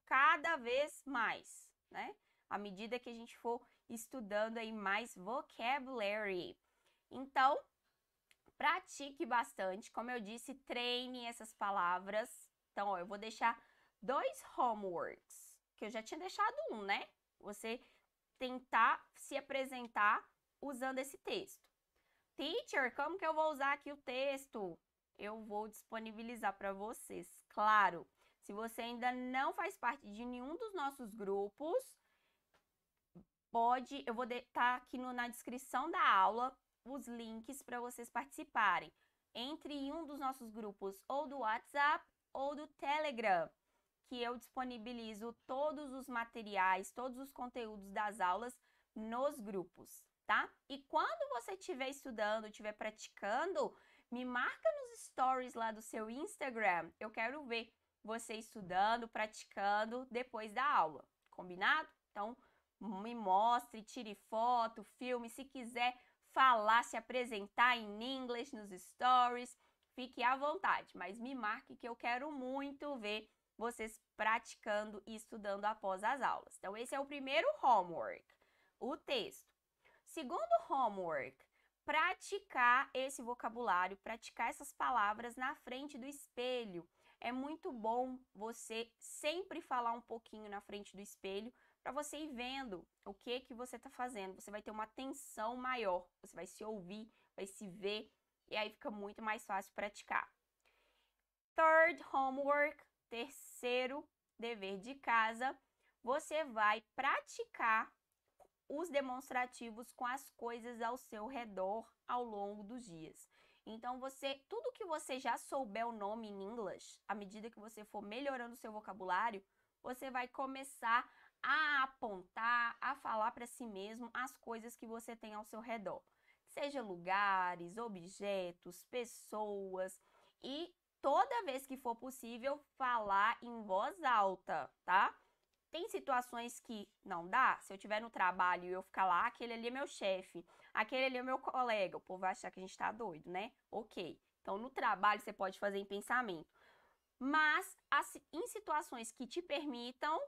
cada vez mais né? À medida que a gente for estudando aí mais vocabulary. Então, pratique bastante, como eu disse, treine essas palavras. Então, ó, eu vou deixar dois homeworks, que eu já tinha deixado um, né? Você tentar se apresentar usando esse texto. Teacher, como que eu vou usar aqui o texto? Eu vou disponibilizar para vocês, claro. Se você ainda não faz parte de nenhum dos nossos grupos, pode, eu vou estar aqui no, na descrição da aula os links para vocês participarem. Entre em um dos nossos grupos, ou do WhatsApp ou do Telegram, que eu disponibilizo todos os materiais, todos os conteúdos das aulas nos grupos, tá? E quando você estiver estudando, estiver praticando, me marca nos stories lá do seu Instagram. Eu quero ver você estudando, praticando depois da aula. Combinado? Então, me mostre, tire foto, filme, se quiser falar, se apresentar em inglês nos stories, fique à vontade, mas me marque que eu quero muito ver vocês praticando e estudando após as aulas. Então, esse é o primeiro homework, o texto. Segundo homework, praticar esse vocabulário, praticar essas palavras na frente do espelho é muito bom você sempre falar um pouquinho na frente do espelho para você ir vendo o que que você está fazendo. Você vai ter uma atenção maior, você vai se ouvir, vai se ver e aí fica muito mais fácil praticar. Third homework, terceiro dever de casa, você vai praticar os demonstrativos com as coisas ao seu redor ao longo dos dias. Então você, tudo que você já souber o nome em inglês, à medida que você for melhorando o seu vocabulário, você vai começar a apontar, a falar para si mesmo as coisas que você tem ao seu redor. Seja lugares, objetos, pessoas e toda vez que for possível falar em voz alta, tá? Tem situações que não dá, se eu tiver no trabalho e eu ficar lá, aquele ali é meu chefe. Aquele ali é meu colega, o povo vai achar que a gente tá doido, né? Ok. Então, no trabalho, você pode fazer em pensamento. Mas, em situações que te permitam,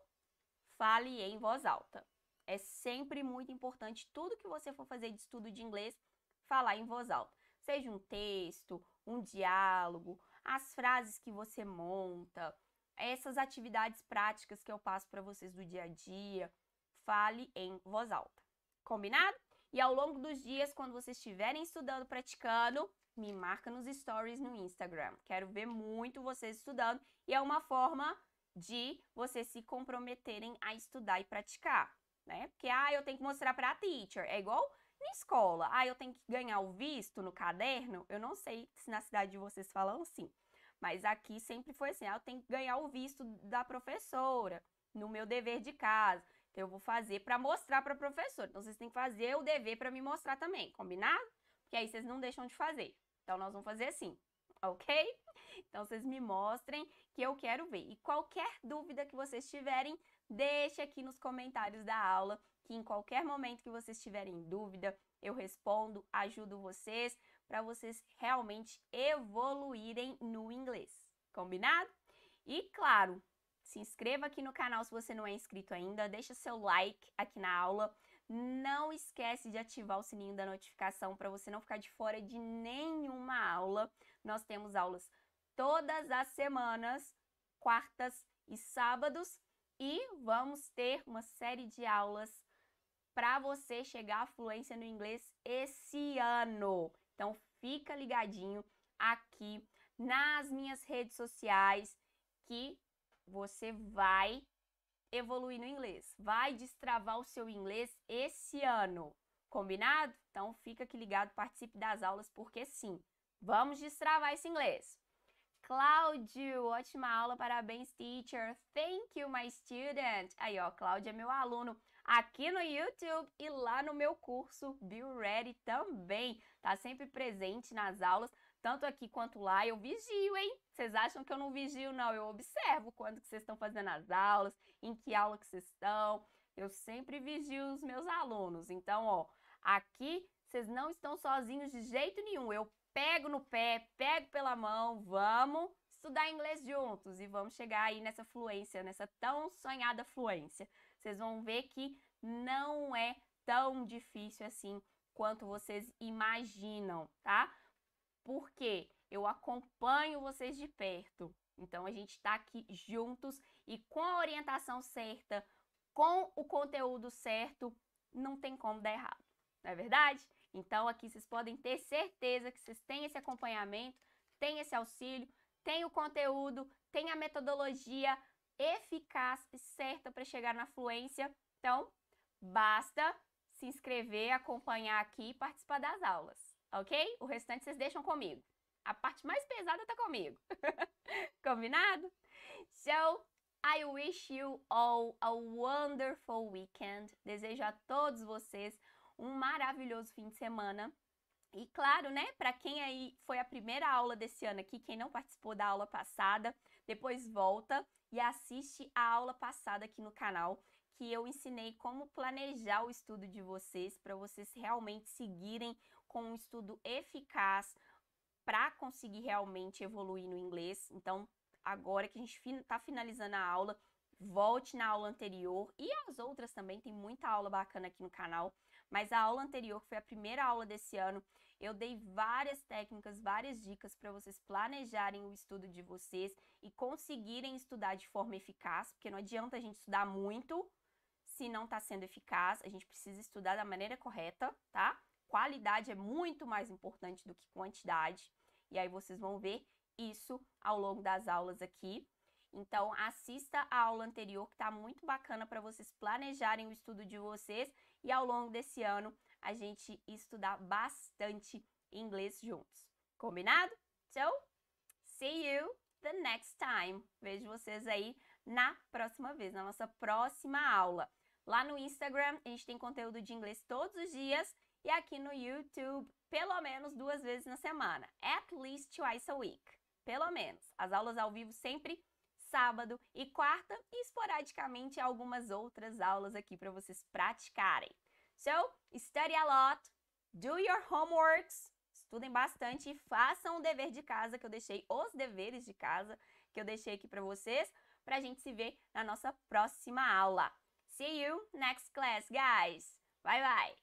fale em voz alta. É sempre muito importante, tudo que você for fazer de estudo de inglês, falar em voz alta. Seja um texto, um diálogo, as frases que você monta, essas atividades práticas que eu passo para vocês do dia a dia, fale em voz alta. Combinado? E ao longo dos dias, quando vocês estiverem estudando, praticando, me marca nos stories no Instagram. Quero ver muito vocês estudando e é uma forma de vocês se comprometerem a estudar e praticar, né? Porque ah, eu tenho que mostrar para a teacher, é igual na escola. Ah, eu tenho que ganhar o visto no caderno. Eu não sei se na cidade de vocês falam assim, mas aqui sempre foi assim, ah, eu tenho que ganhar o visto da professora no meu dever de casa. Então, eu vou fazer para mostrar para a professora. Então, vocês têm que fazer o dever para me mostrar também, combinado? Porque aí vocês não deixam de fazer. Então, nós vamos fazer assim, ok? Então, vocês me mostrem que eu quero ver. E qualquer dúvida que vocês tiverem, deixe aqui nos comentários da aula, que em qualquer momento que vocês tiverem dúvida, eu respondo, ajudo vocês, para vocês realmente evoluírem no inglês. Combinado? E claro, se inscreva aqui no canal se você não é inscrito ainda, deixa seu like aqui na aula. Não esquece de ativar o sininho da notificação para você não ficar de fora de nenhuma aula. Nós temos aulas todas as semanas, quartas e sábados, e vamos ter uma série de aulas para você chegar à fluência no inglês esse ano. Então fica ligadinho aqui nas minhas redes sociais que você vai evoluir no inglês, vai destravar o seu inglês esse ano. Combinado? Então fica aqui ligado, participe das aulas, porque sim, vamos destravar esse inglês. Cláudio, ótima aula, parabéns, teacher. Thank you, my student. Aí, ó, Cláudio é meu aluno aqui no YouTube e lá no meu curso Be Ready também. Tá sempre presente nas aulas tanto aqui quanto lá, eu vigio, hein? Vocês acham que eu não vigio, não? Eu observo quando que vocês estão fazendo as aulas, em que aula que vocês estão. Eu sempre vigio os meus alunos. Então, ó, aqui vocês não estão sozinhos de jeito nenhum. Eu pego no pé, pego pela mão, vamos estudar inglês juntos e vamos chegar aí nessa fluência, nessa tão sonhada fluência. Vocês vão ver que não é tão difícil assim quanto vocês imaginam, tá? porque eu acompanho vocês de perto. Então a gente está aqui juntos e com a orientação certa, com o conteúdo certo, não tem como dar errado, não é verdade? Então aqui vocês podem ter certeza que vocês têm esse acompanhamento, têm esse auxílio, têm o conteúdo, têm a metodologia eficaz e certa para chegar na fluência. Então basta se inscrever, acompanhar aqui e participar das aulas ok? O restante vocês deixam comigo. A parte mais pesada tá comigo. Combinado? So, I wish you all a wonderful weekend. Desejo a todos vocês um maravilhoso fim de semana. E claro, né, para quem aí foi a primeira aula desse ano aqui, quem não participou da aula passada, depois volta e assiste a aula passada aqui no canal, que eu ensinei como planejar o estudo de vocês para vocês realmente seguirem com um estudo eficaz para conseguir realmente evoluir no inglês. Então, agora que a gente está finalizando a aula, volte na aula anterior e as outras também, tem muita aula bacana aqui no canal. Mas a aula anterior, que foi a primeira aula desse ano, eu dei várias técnicas, várias dicas para vocês planejarem o estudo de vocês e conseguirem estudar de forma eficaz, porque não adianta a gente estudar muito se não está sendo eficaz, a gente precisa estudar da maneira correta, tá? qualidade é muito mais importante do que quantidade. E aí vocês vão ver isso ao longo das aulas aqui. Então, assista a aula anterior que está muito bacana para vocês planejarem o estudo de vocês e ao longo desse ano a gente estudar bastante inglês juntos. Combinado? Então, see you the next time. Vejo vocês aí na próxima vez, na nossa próxima aula. Lá no Instagram, a gente tem conteúdo de inglês todos os dias e aqui no YouTube pelo menos duas vezes na semana, at least twice a week, pelo menos. As aulas ao vivo sempre sábado e quarta e esporadicamente algumas outras aulas aqui para vocês praticarem. So, study a lot, do your homeworks, estudem bastante e façam o dever de casa que eu deixei os deveres de casa que eu deixei aqui para vocês, para a gente se ver na nossa próxima aula. See you next class, guys. Bye bye.